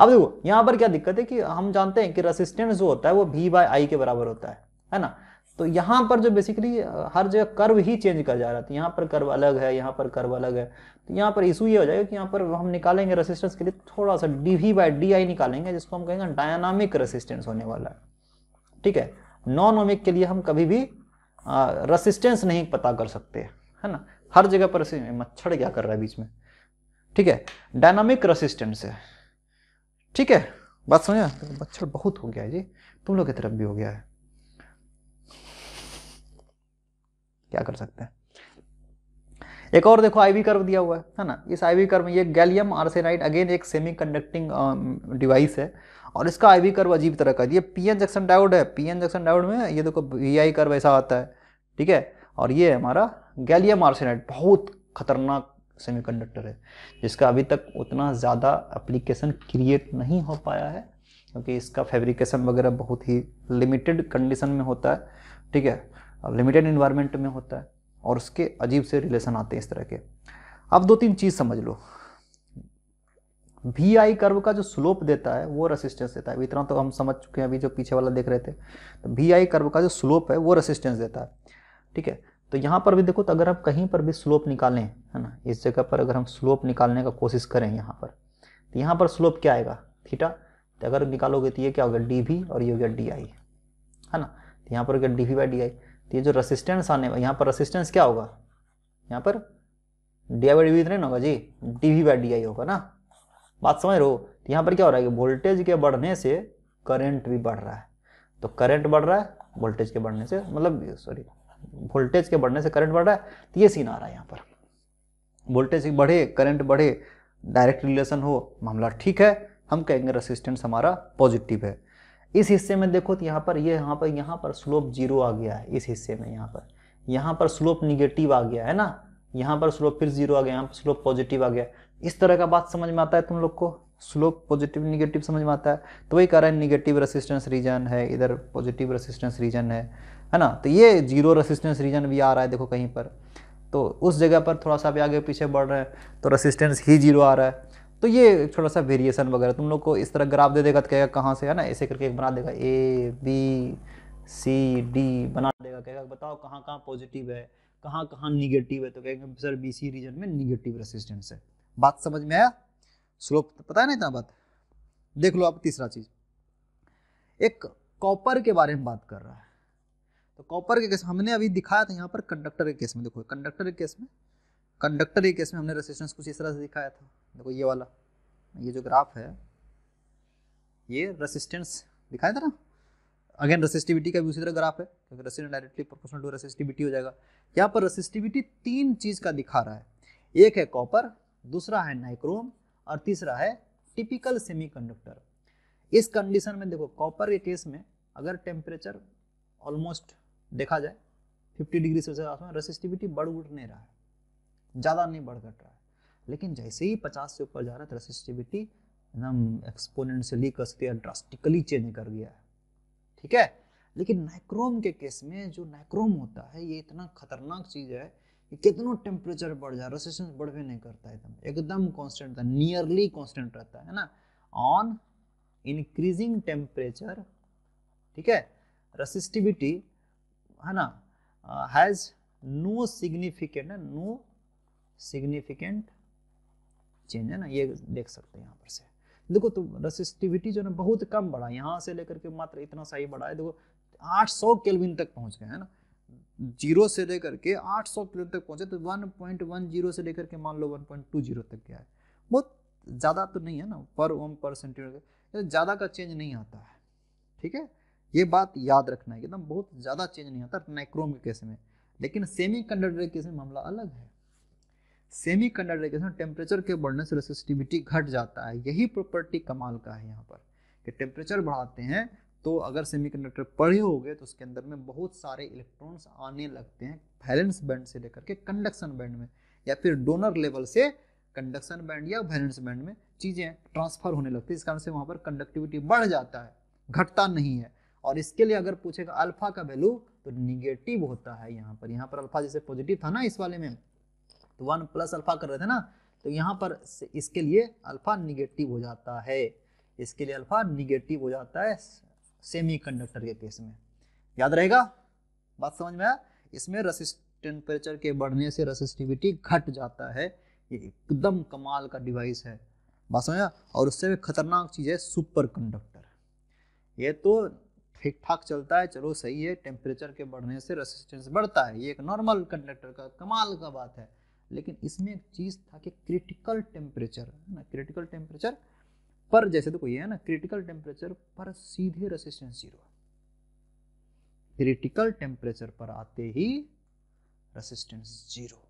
अब देखो यहाँ पर क्या दिक्कत है कि हम जानते हैं कि रेसिस्टेंस जो होता है वो भी बाय आई के बराबर होता है है ना तो यहाँ पर जो बेसिकली हर जगह कर्व ही चेंज कर जा रहा था तो यहाँ पर कर्व अलग है यहाँ पर कर्व अलग है तो यहाँ पर इशू ये हो जाएगा कि यहाँ पर हम निकालेंगे रेसिस्टेंस के लिए थोड़ा सा D V by D I निकालेंगे जिसको हम कहेंगे डायनामिक रेसिस्टेंस होने वाला है ठीक है नॉन ओमिक के लिए हम कभी भी रेसिस्टेंस नहीं पता कर सकते है ना हर जगह पर मच्छर क्या कर रहा है बीच में ठीक है डायनामिक रेसिस्टेंस है ठीक है बात समझा तो मच्छर बहुत हो गया है जी तुम लोग की तरफ भी हो गया है क्या कर सकते हैं एक और देखो आईवी कर्व दिया हुआ है है ना इस आईवी कर्व में ये गैलियम आर्सेनाइड अगेन एक सेमी कंडक्टिंग डिवाइस है और इसका आईवी कर्व अजीब तरह का ये पीएन जंक्शन डायोड है पीएन जंक्शन डायोड में ये देखो वी कर्व ऐसा आता है ठीक है और ये हमारा गैलियम आर्सेनाइड बहुत खतरनाक सेमीकंडक्टर है जिसका अभी तक उतना ज़्यादा एप्लीकेशन क्रिएट नहीं हो पाया है क्योंकि इसका फैब्रिकेशन वगैरह बहुत ही लिमिटेड कंडीशन में होता है ठीक है लिमिटेड इन्वायरमेंट में होता है और उसके अजीब से रिलेशन आते हैं इस तरह के अब दो तीन चीज़ समझ लो वी आई कर्व का जो स्लोप देता है वो रेसिस्टेंस देता है इतना तो हम समझ चुके हैं अभी जो पीछे वाला देख रहे थे तो वी आई कर्व का जो स्लोप है वो रेसिस्टेंस देता है ठीक है तो यहाँ पर भी देखो तो अगर आप कहीं पर भी स्लोप निकालें है ना इस जगह पर अगर हम स्लोप निकालने का कोशिश करें यहाँ पर तो यहाँ पर स्लोप क्या आएगा थीटा तो अगर निकालोगे तो ये क्या हो गया डी भी और ये हो गया डी आई है ना तो यहाँ पर हो गया D V by D I तो ये जो रसिस्टेंस आने यहाँ पर रसिस्टेंस क्या होगा यहाँ पर D I by D V होगा जी D V by D I होगा ना बात समझ रहे हो तो यहाँ पर क्या हो रहा है कि वोल्टेज के बढ़ने से करेंट भी बढ़ रहा है तो करेंट बढ़ रहा है वोल्टेज के बढ़ने से मतलब सॉरी वोल्टेज के बढ़ने से करंट बढ़ रहा है तो ये सीन आ रहा है यहाँ पर वोल्टेज बढ़े करंट बढ़े डायरेक्ट रिलेशन हो मामला ठीक है हम कहेंगे रेसिस्टेंस हमारा पॉजिटिव है इस हिस्से में देखो तो यहाँ पर ये यह यहाँ पर यहाँ पर स्लोप जीरो आ गया है इस हिस्से में यहाँ पर यहाँ पर स्लोप निगेटिव आ गया है ना यहाँ पर स्लोप फिर जीरो आ गया यहाँ पर स्लोप पॉजिटिव आ गया इस तरह का बात समझ में आता है तुम लोग को स्लोप पॉजिटिव निगेटिव समझ में आता है तो वही कह रहा है निगेटिव रेसिस्टेंस रीजन है इधर पॉजिटिव रेसिस्टेंस रीजन है है ना तो ये जीरो रेसिस्टेंस रीजन भी आ रहा है देखो कहीं पर तो उस जगह पर थोड़ा सा भी आगे पीछे बढ़ रहे हैं तो रेसिस्टेंस ही जीरो आ रहा है तो ये थोड़ा सा वेरिएशन वगैरह तुम लोग को इस तरह ग्राफ दे देगा तो कहेगा कहाँ से है ना ऐसे करके एक बना देगा ए बी सी डी बना देगा कहेगा बताओ कहाँ कहाँ पॉजिटिव है कहाँ कहाँ निगेटिव है तो कहेंगे सर बी सी रीजन में निगेटिव रेसिस्टेंस है बात समझ में आया स्लोप तो पता है ना इतना बात देख लो आप तीसरा चीज़ एक कॉपर के बारे में बात कर रहा है तो कॉपर के केस हमने अभी दिखाया था यहाँ पर कंडक्टर के केस में देखो कंडक्टर के केस में कंडक्टर के केस में हमने रेसिस्टेंस कुछ इस तरह से दिखाया था देखो ये वाला ये जो ग्राफ है ये रेसिस्टेंस दिखाया था ना अगेन रेसिस्टिविटी का भी उसी तरह ग्राफ है क्योंकि resistance directly proportional to resistivity हो जाएगा यहाँ पर रेसिस्टिविटी तीन चीज़ का दिखा रहा है एक है कॉपर दूसरा है नाइक्रोम और तीसरा है टिपिकल कंडक्टर इस कंडीशन में देखो कॉपर के केस में अगर टेम्परेचर ऑलमोस्ट देखा जाए 50 डिग्री सेल्सियस में रेसिस्टिविटी बढ़ उठ नहीं रहा है ज़्यादा नहीं बढ़ घट रहा है लेकिन जैसे ही 50 से ऊपर जा रहा है तो रेसिस्टिविटी एकदम एक्सपोनेंशियली ड्रास्टिकली चेंज कर गया है ठीक है लेकिन नाइक्रोम के केस में जो नाइक्रोम होता है ये इतना खतरनाक चीज़ है कि कितना टेम्परेचर बढ़ जाए रेसिस्टेंस बढ़ भी नहीं करता एकदम एकदम कॉन्स्टेंट रहता है नियरली कॉन्स्टेंट रहता है ना ऑन इंक्रीजिंग टेम्परेचर ठीक है रेसिस्टिविटी है ना हैज़ नो सिग्निफिकेंट है नो सिग्निफिकेंट चेंज है ना ये देख सकते हैं यहाँ पर से देखो तो रेसिस्टिविटी जो है बहुत कम बढ़ा यहाँ से लेकर के मात्र इतना सा ही बढ़ा है देखो 800 सौ केलविन तक पहुँच गए है ना जीरो से लेकर के 800 सौ केलविन तक पहुँचे तो 1.10 से लेकर के मान लो 1.20 तक गया है बहुत ज़्यादा तो नहीं है ना पर ओम पर सेंटीमीटर ज़्यादा का चेंज नहीं आता है ठीक है ये बात याद रखना है एकदम बहुत ज़्यादा चेंज नहीं आता नाइक्रोम के केस में लेकिन सेमी कंडक्टर के केस में मामला अलग है सेमी कंडक्टर केस में टेम्परेचर के बढ़ने से रेसिस्टिविटी घट जाता है यही प्रॉपर्टी कमाल का है यहाँ पर कि टेम्परेचर बढ़ाते हैं तो अगर सेमी कंडक्टर पढ़े हो गए तो उसके अंदर में बहुत सारे इलेक्ट्रॉन्स आने लगते हैं वैलेंस बैंड से लेकर के कंडक्शन बैंड में या फिर डोनर लेवल से कंडक्शन बैंड या वैलेंस बैंड में चीज़ें ट्रांसफर होने लगती है इस कारण से वहाँ पर कंडक्टिविटी बढ़ जाता है घटता नहीं है और इसके लिए अगर पूछेगा अल्फा का वैल्यू तो निगेटिव होता है यहाँ पर यहाँ पर अल्फा जैसे पॉजिटिव था ना इस वाले में तो वन प्लस अल्फा कर रहे थे ना तो यहाँ पर इसके लिए अल्फा निगेटिव हो जाता है इसके लिए अल्फा निगेटिव हो जाता है कंडक्टर के केस में याद रहेगा बात समझ में आया इसमें रसिस्ट टेम्परेचर के बढ़ने से रसिस्टिविटी घट जाता है ये एकदम कमाल का डिवाइस है बात समझ में और उससे भी खतरनाक चीज़ है सुपर कंडक्टर ये तो ठीक ठाक चलता है चलो सही है टेम्परेचर के बढ़ने से रेसिस्टेंस बढ़ता है ये एक नॉर्मल कंडक्टर का कमाल का बात है लेकिन इसमें एक चीज़ था कि क्रिटिकल टेम्परेचर है ना क्रिटिकल टेम्परेचर पर जैसे तो कोई है ना क्रिटिकल टेम्परेचर पर सीधे रेसिस्टेंस जीरो क्रिटिकल टेम्परेचर पर आते ही रेसिस्टेंस जीरो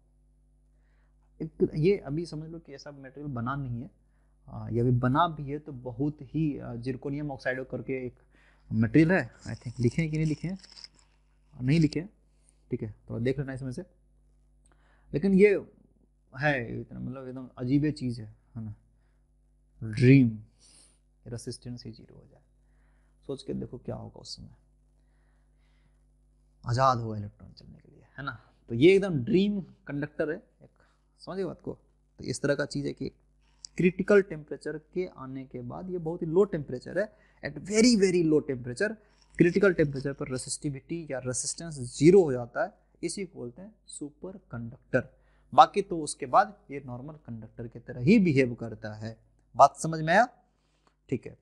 ये अभी समझ लो कि ऐसा मटेरियल बना नहीं है ये अभी बना भी है तो बहुत ही जिरकोनियम ऑक्साइड करके एक मटेरियल है आई थिंक लिखे हैं कि नहीं लिखे हैं हाँ, नहीं लिखे हैं ठीक है तो देख लेना इसमें से लेकिन ये है इतना मतलब एकदम अजीब चीज़ है है ना ड्रीम रसिस्टेंस ही जीरो हो जाए सोच के देखो क्या होगा उस समय आज़ाद होगा इलेक्ट्रॉन चलने के लिए है ना तो ये एकदम ड्रीम कंडक्टर है एक समझे बात को तो इस तरह का चीज़ है कि क्रिटिकल टेम्परेचर के आने के बाद ये बहुत ही लो टेम्परेचर है at very very low temperature critical temperature पर रेसिस्टिविटी या रेसिस्टेंस जीरो हो जाता है इसी को बोलते हैं सुपर कंडक्टर बाकी तो उसके बाद ये नॉर्मल कंडक्टर की तरह ही बिहेव करता है बात समझ में आया ठीक है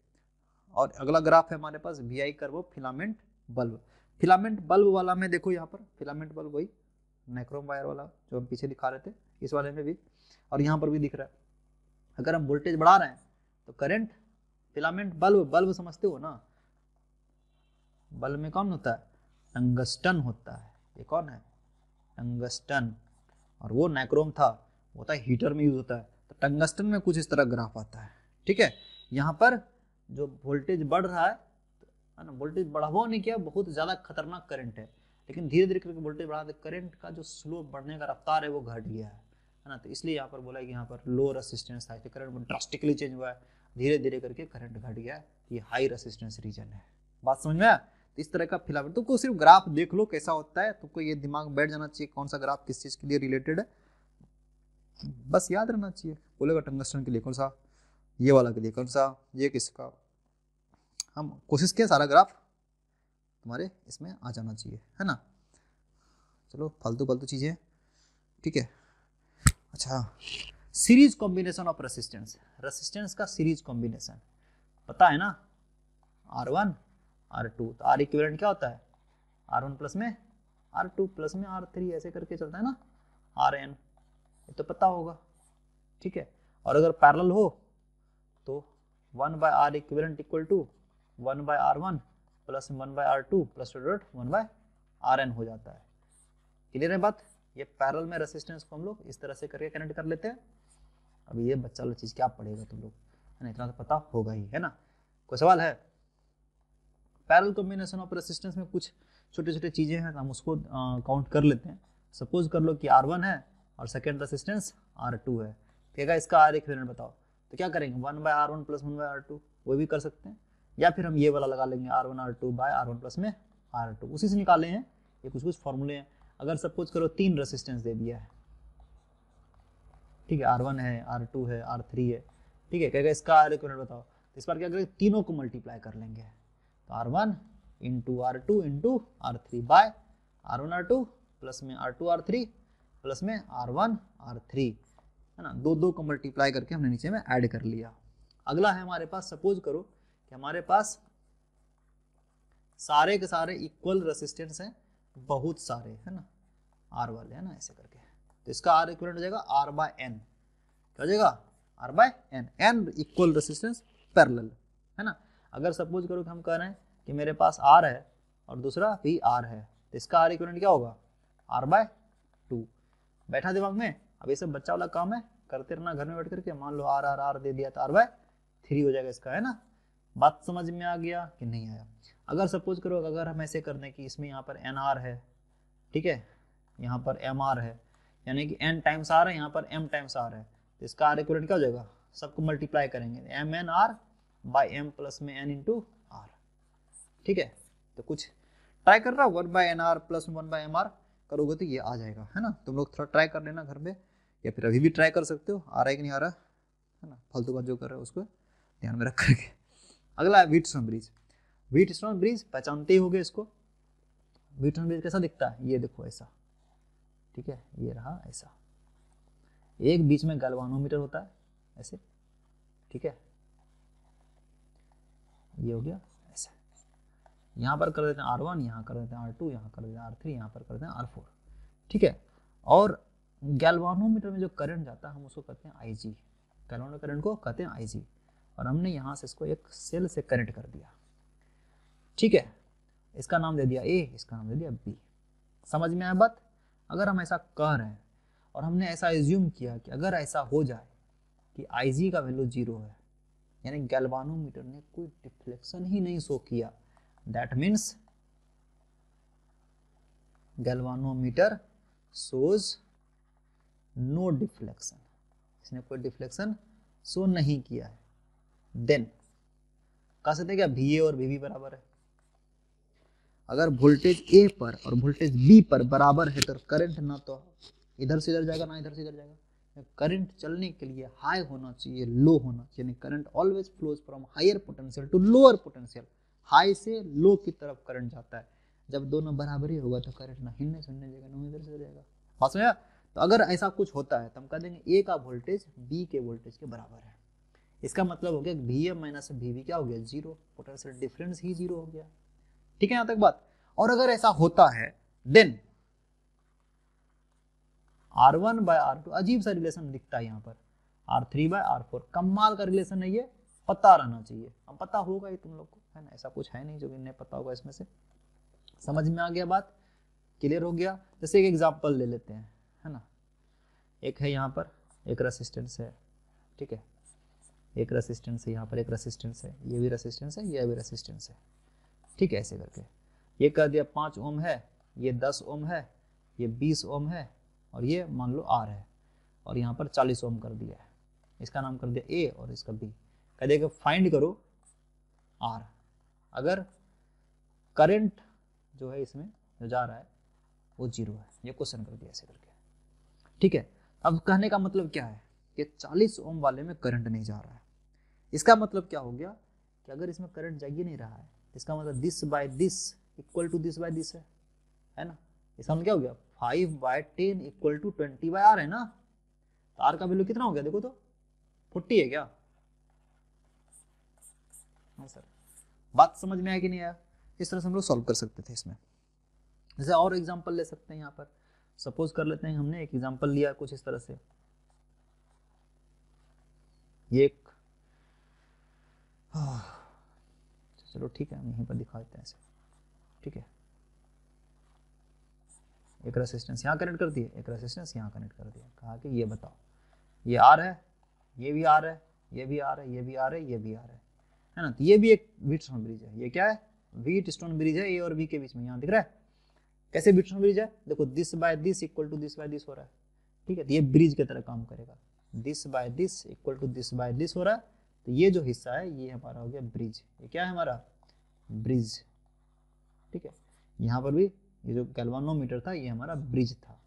और अगला ग्राफ है हमारे पास V I curve filament bulb filament bulb वाला में देखो यहाँ पर फिलामेंट बल्ब वही नाइक्रोम वायर वाला जो हम पीछे दिखा रहे थे इस वाले में भी और यहाँ पर भी दिख रहा है अगर हम वोल्टेज बढ़ा रहे हैं तो करंट फिलामेंट बल्ब बल्ब समझते हो ना बल्ब में कौन होता है टंगस्टन होता है ये कौन है टंगस्टन और वो नाइक्रोम था वो था हीटर में यूज होता है तो टंगस्टन में कुछ इस तरह ग्राफ आता है ठीक है यहाँ पर जो वोल्टेज बढ़ रहा है है ना वोल्टेज बढ़ावा नहीं किया बहुत ज़्यादा खतरनाक करंट है लेकिन धीरे धीरे करके वोल्टेज बढ़ाते तो करंट का जो स्लो बढ़ने का रफ्तार है वो घट गया है है ना तो इसलिए यहाँ पर बोला है कि यहाँ पर लो रसिस्टेंस था करंट ड्रास्टिकली चेंज हुआ है धीरे धीरे करके करंट घट गया ये हाई रेसिस्टेंस रीजन है बात समझ में आया तो इस तरह का फिलामेंट तुमको तो सिर्फ ग्राफ देख लो कैसा होता है तुमको तो ये दिमाग बैठ जाना चाहिए कौन सा ग्राफ किस चीज़ के लिए रिलेटेड है बस याद रहना चाहिए बोलेगा टंगस्टन के लिए कौन सा ये वाला के लिए कौन सा ये किसका हम कोशिश किए सारा ग्राफ तुम्हारे इसमें आ जाना चाहिए है ना चलो फालतू फालतू चीज़ें ठीक है अच्छा series combination of resistance resistance का सीरीज कॉम्बिनेशन पता है ना आर वन आर टू तो आर इक्विवेलेंट क्या होता है आर वन प्लस में आर टू प्लस में आर थ्री ऐसे करके चलता है ना आर एन ये तो पता होगा ठीक है और अगर पैरल हो तो one by R equivalent equal to one by R one plus one by R two plus one by R N हो जाता है क्लियर है बात ये पैरल में रेसिस्टेंस को हम लोग इस तरह से करके कनेक्ट कर लेते हैं अब ये बच्चा वाला चीज़ क्या पढ़ेगा तुम लोग है ना इतना तो पता होगा ही है ना कोई सवाल है पैरल कॉम्बिनेशन ऑफ रेसिस्टेंस में कुछ छोटे छोटे चीज़ें हैं हम उसको काउंट कर लेते हैं सपोज कर लो कि आर वन है और सेकेंड रेसिस्टेंस आर टू है ठीक है इसका आर एक वेरियंट बताओ तो क्या करेंगे one by R one plus one by R two वो भी कर सकते हैं या फिर हम ये वाला लगा लेंगे R one R two by R one plus में आर टू उसी से निकाले हैं ये कुछ कुछ फॉर्मूले हैं अगर सपोज करो तीन रेसिस्टेंस दे दिया है ठीक है आर वन है आर टू है आर थ्री है ठीक है कहेगा इसका आर इक्वल बताओ तो इस बार क्या करेंगे तीनों को मल्टीप्लाई कर लेंगे तो R one into R two into R three by R one R two plus में R two R three plus में आर वन आर थ्री है ना दो दो को मल्टीप्लाई करके हमने नीचे में ऐड कर लिया अगला है हमारे पास सपोज करो कि हमारे पास सारे के सारे इक्वल रेसिस्टेंस हैं बहुत सारे है ना आर वाले है ना ऐसे करके तो इसका आर इक्वल हो जाएगा आर बाय एन क्या हो जाएगा R by N N equal resistance parallel है ना अगर सपोज करो कि हम कह रहे हैं कि मेरे पास आर है और दूसरा भी आर है तो इसका आर इक्वल क्या होगा आर बाय टू बैठा दिमाग में अब ये सब बच्चा वाला काम है करते रहना घर में बैठ करके मान लो आर आर आर दे दिया तो आर बाय थ्री हो जाएगा इसका है ना बात समझ में आ गया कि नहीं आया अगर सपोज करो अगर हम ऐसे कर दें कि इसमें यहाँ पर एन आर है ठीक है यहाँ पर एम आर है यानी कि एन टाइम्स आर है यहाँ पर एम टाइम्स आर है तो इसका आर इक्वल क्या हो जाएगा सबको मल्टीप्लाई करेंगे M N R by M plus में एन इंटू आर ठीक है तो कुछ ट्राई कर रहा one by N R plus one by M R करोगे तो ये आ जाएगा है ना तुम लोग थोड़ा ट्राई कर लेना घर में या फिर अभी भी ट्राई कर सकते हो आ रहा है कि नहीं आ रहा है ना फालतू बात जो कर रहे हो उसको ध्यान में रख करके अगला है Wheatstone bridge Wheatstone bridge पहचानते ही होगे इसको वीट स्टोन ब्रिज कैसा दिखता है ये देखो ऐसा ठीक है ये रहा ऐसा एक बीच में गलवानोमीटर होता है ऐसे ठीक है ये हो गया ऐसा यहाँ पर कर देते हैं आर वन यहाँ कर देते हैं आर टू यहाँ कर देते हैं आर थ्री यहाँ पर कर देते हैं आर फोर ठीक है और गैल्वानोमीटर में जो करंट जाता है हम उसको कहते हैं आई जी गैल्वानो करंट को कहते हैं आई जी और हमने यहाँ से इसको एक सेल से कनेक्ट कर दिया ठीक है इसका नाम दे दिया ए इसका नाम दे दिया बी समझ में आया बात अगर हम ऐसा कह रहे हैं और हमने ऐसा एज्यूम किया कि अगर ऐसा हो जाए कि आई का वैल्यू जीरो है यानी गैल्वानोमीटर ने कोई डिफ्लेक्शन ही नहीं शो किया that means galvanometer shows no deflection इसने कोई डिफ्लेक्शन शो नहीं किया है देन कह सकते क्या वी ए और वी बराबर है अगर वोल्टेज ए पर और वोल्टेज बी पर बराबर है तो करंट ना तो इधर से इधर जाएगा ना इधर से इधर जाएगा करंट चलने के लिए हाई होना चाहिए लो होना चाहिए current always flows from higher potential to lower potential high से लो की तरफ करंट जाता है जब दोनों बराबर ही होगा तो करंट ना हिलने सुनने जाएगा ना इधर से इधर जाएगा बात समझा तो अगर ऐसा कुछ होता है तो हम कह देंगे ए का वोल्टेज बी के वोल्टेज के बराबर है इसका मतलब हो गया वी एम माइनस वी क्या हो गया जीरो पोटेंशियल डिफरेंस ही जीरो हो गया ठीक है यहां तक बात और अगर ऐसा होता है then R one by R two अजीब सा रिलेशन दिखता है यहां पर R three by R four कमाल का रिलेशन है ये पता रहना चाहिए अब पता होगा ही तुम लोग को है ना ऐसा कुछ है नहीं जो कि नहीं पता होगा इसमें से समझ में आ गया बात क्लियर हो गया जैसे एक एग्जाम्पल ले लेते हैं है ना एक है यहाँ पर एक रेसिस्टेंस है ठीक है एक रेसिस्टेंस है यहाँ पर एक रेसिस्टेंस है ये भी रेसिस्टेंस है यह भी रेसिस्टेंस है ठीक है ऐसे करके ये कह दिया पाँच ओम है ये दस ओम है ये बीस ओम है और ये मान लो आर है और यहाँ पर चालीस ओम कर दिया है इसका नाम कर दिया ए और इसका बी कह दिया कि फाइंड करो आर अगर करंट जो है इसमें जो जा रहा है वो जीरो है ये क्वेश्चन कर दिया ऐसे करके ठीक है अब कहने का मतलब क्या है कि चालीस ओम वाले में करंट नहीं जा रहा है इसका मतलब क्या हो गया कि अगर इसमें करंट जा ही नहीं रहा है इसका मतलब this by this equal to this by this है है ना इसका मतलब क्या हो गया five by ten equal to twenty by R है ना तो आर का वैल्यू कितना हो गया देखो तो फोर्टी है क्या हाँ सर बात समझ में आया कि नहीं आया इस तरह से हम लोग सॉल्व कर सकते थे इसमें जैसे और एग्जाम्पल ले सकते हैं यहाँ पर सपोज कर लेते हैं हमने एक एग्जाम्पल लिया कुछ इस तरह से ये एक चलो ठीक है हम यहीं पर दिखा देते हैं ऐसे ठीक है एक रेसिस्टेंस यहाँ कनेक्ट कर दिए एक रेसिस्टेंस यहाँ कनेक्ट कर दिया कहा कि ये बताओ ये आ रहा है ये भी आ रहा है ये भी आ रहा है ये भी आ रहा है ये भी आ रहा है है ना तो ये भी एक वीट स्टोन ब्रिज है ये क्या है वीट स्टोन ब्रिज है ए और बी के बीच में यहाँ दिख रहा है कैसे व्हीट स्टोन ब्रिज है देखो this by this equal to this by this हो रहा है ठीक है तो ये ब्रिज की तरह काम करेगा this by this equal to this by this हो रहा है तो ये जो हिस्सा है ये हमारा हो गया ब्रिज ये क्या है हमारा ब्रिज ठीक है यहाँ पर भी ये जो गैल्वानोमीटर था ये हमारा ब्रिज था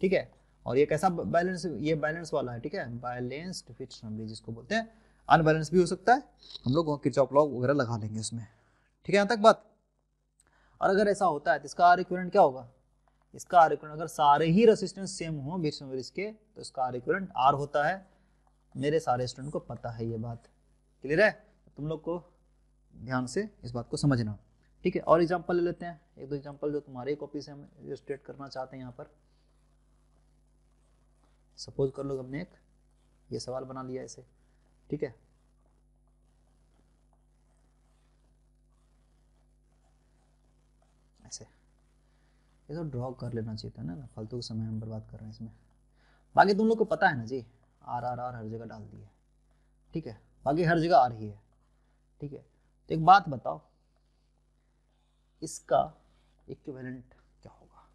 ठीक है और ये कैसा बैलेंस ये बैलेंस वाला है ठीक है बैलेंस्ड फिक्शन ब्रिज इसको बोलते हैं अनबैलेंस भी हो सकता है हम लोग किचॉप लॉग वगैरह लगा लेंगे उसमें ठीक है यहाँ तक बात और अगर ऐसा होता है तो इसका आर इक्विवेलेंट क्या होगा इसका आर इक्विवेलेंट अगर सारे ही रेसिस्टेंस सेम हो बीच में इसके तो इसका आर इक्विवेलेंट आर होता है मेरे सारे स्टूडेंट को पता है ये बात क्लियर है तो तुम लोग को ध्यान से इस बात को समझना ठीक है और एग्जाम्पल ले लेते हैं एक दो एग्जाम्पल जो तुम्हारे कॉपी से हम इलस्ट्रेट करना चाहते हैं यहाँ पर सपोज कर लो हमने एक ये सवाल बना लिया इसे ठीक है ऐसे ये तो ड्रॉ कर लेना चाहिए था ना फालतू के समय हम बर्बाद कर रहे हैं इसमें बाकी तुम लोग को पता है ना जी आर आर आर हर जगह डाल दिया है ठीक है बाकी हर जगह आ रही है ठीक है तो एक बात बताओ इसका इक्विवेलेंट क्या होगा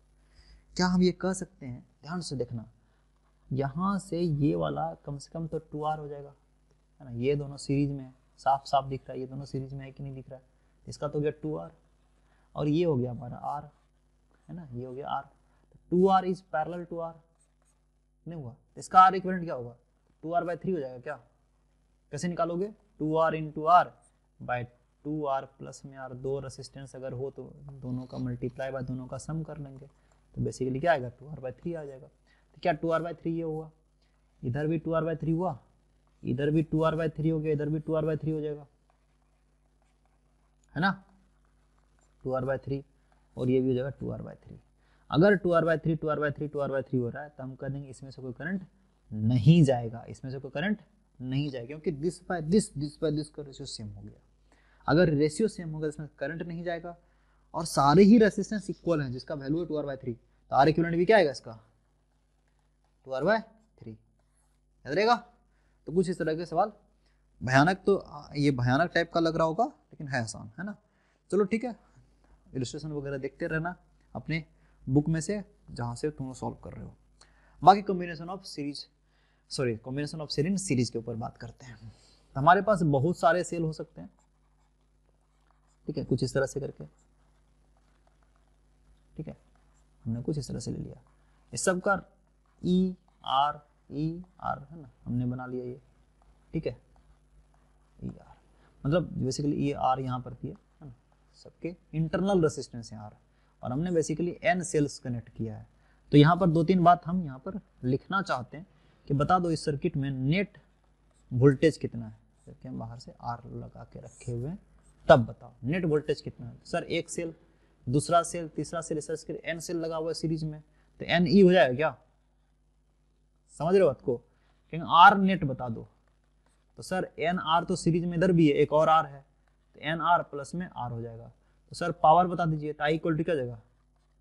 क्या हम ये कह सकते हैं ध्यान से देखना यहाँ से ये वाला कम से कम तो टू आर हो जाएगा है ना ये दोनों सीरीज में है साफ साफ दिख रहा है ये दोनों सीरीज में है कि नहीं दिख रहा है इसका तो हो गया टू आर और ये हो गया हमारा आर है ना ये हो गया R two R is parallel to R नहीं हुआ तो इसका आर इक्वेलेंट क्या होगा टू आर बाई थ्री हो जाएगा क्या कैसे निकालोगे two R into R by two R plus में आर दो रेसिस्टेंस अगर हो तो दोनों का मल्टीप्लाई बाय दोनों का सम कर लेंगे तो बेसिकली क्या आएगा टू आर बाई थ्री आ जाएगा तो क्या टू आर बाई थ्री ये हुआ इधर भी टू आर बाई थ्री हुआ इधर भी टू आर बाई थ्री हो गया इधर भी टू आर बाई थ्री हो जाएगा है ना टू आर बाई थ्री और ये भी हो जाएगा टू आर बाई थ्री अगर two R by three two R by three two R by three हो रहा है तो हम कह देंगे इसमें से कोई करंट नहीं जाएगा इसमें से कोई करंट नहीं जाएगा क्योंकि this by this this by this का रेशियो सेम हो गया अगर रेशियो सेम होगा इसमें करंट नहीं जाएगा और सारे ही रेसिस्टेंस इक्वल हैं जिसका वैल्यू है टू आर बाय थ्री तो आर इक्वलेंट भी क्या आएगा इसका टू आर बाय थ्री याद रहेगा तो कुछ इस तरह के सवाल भयानक तो ये भयानक टाइप का लग रहा होगा लेकिन है आसान है ना चलो ठीक है इलस्ट्रेशन वगैरह देखते रहना अपने बुक में से जहाँ से तुम सॉल्व कर रहे हो बाकी combination of series sorry combination of cell in series के ऊपर बात करते हैं तो हमारे पास बहुत सारे सेल हो सकते हैं ठीक है कुछ इस तरह से करके ठीक है हमने कुछ इस तरह से ले लिया इस सब का ई आर ई आर है ना हमने बना लिया ये ठीक है ई e, आर मतलब बेसिकली ये आर यहाँ पर थी है ना सबके इंटरनल रेसिस्टेंस है आर और हमने बेसिकली एन सेल्स कनेक्ट किया है तो यहाँ पर दो तीन बात हम यहाँ पर लिखना चाहते हैं कि बता दो इस सर्किट में नेट वोल्टेज कितना है जबकि हम बाहर से आर लगा के रखे हुए हैं तब बताओ नेट वोल्टेज कितना है सर एक सेल दूसरा सेल तीसरा सेल सर इसके एन सेल लगा हुआ है सीरीज में तो एन ई e हो जाएगा क्या समझ रहे हो बात को क्योंकि आर नेट बता दो तो सर एन आर तो सीरीज में इधर भी है एक और आर है तो एन आर प्लस में आर हो जाएगा तो सर पावर बता दीजिए तो आई क्वालिटी क्या जाएगा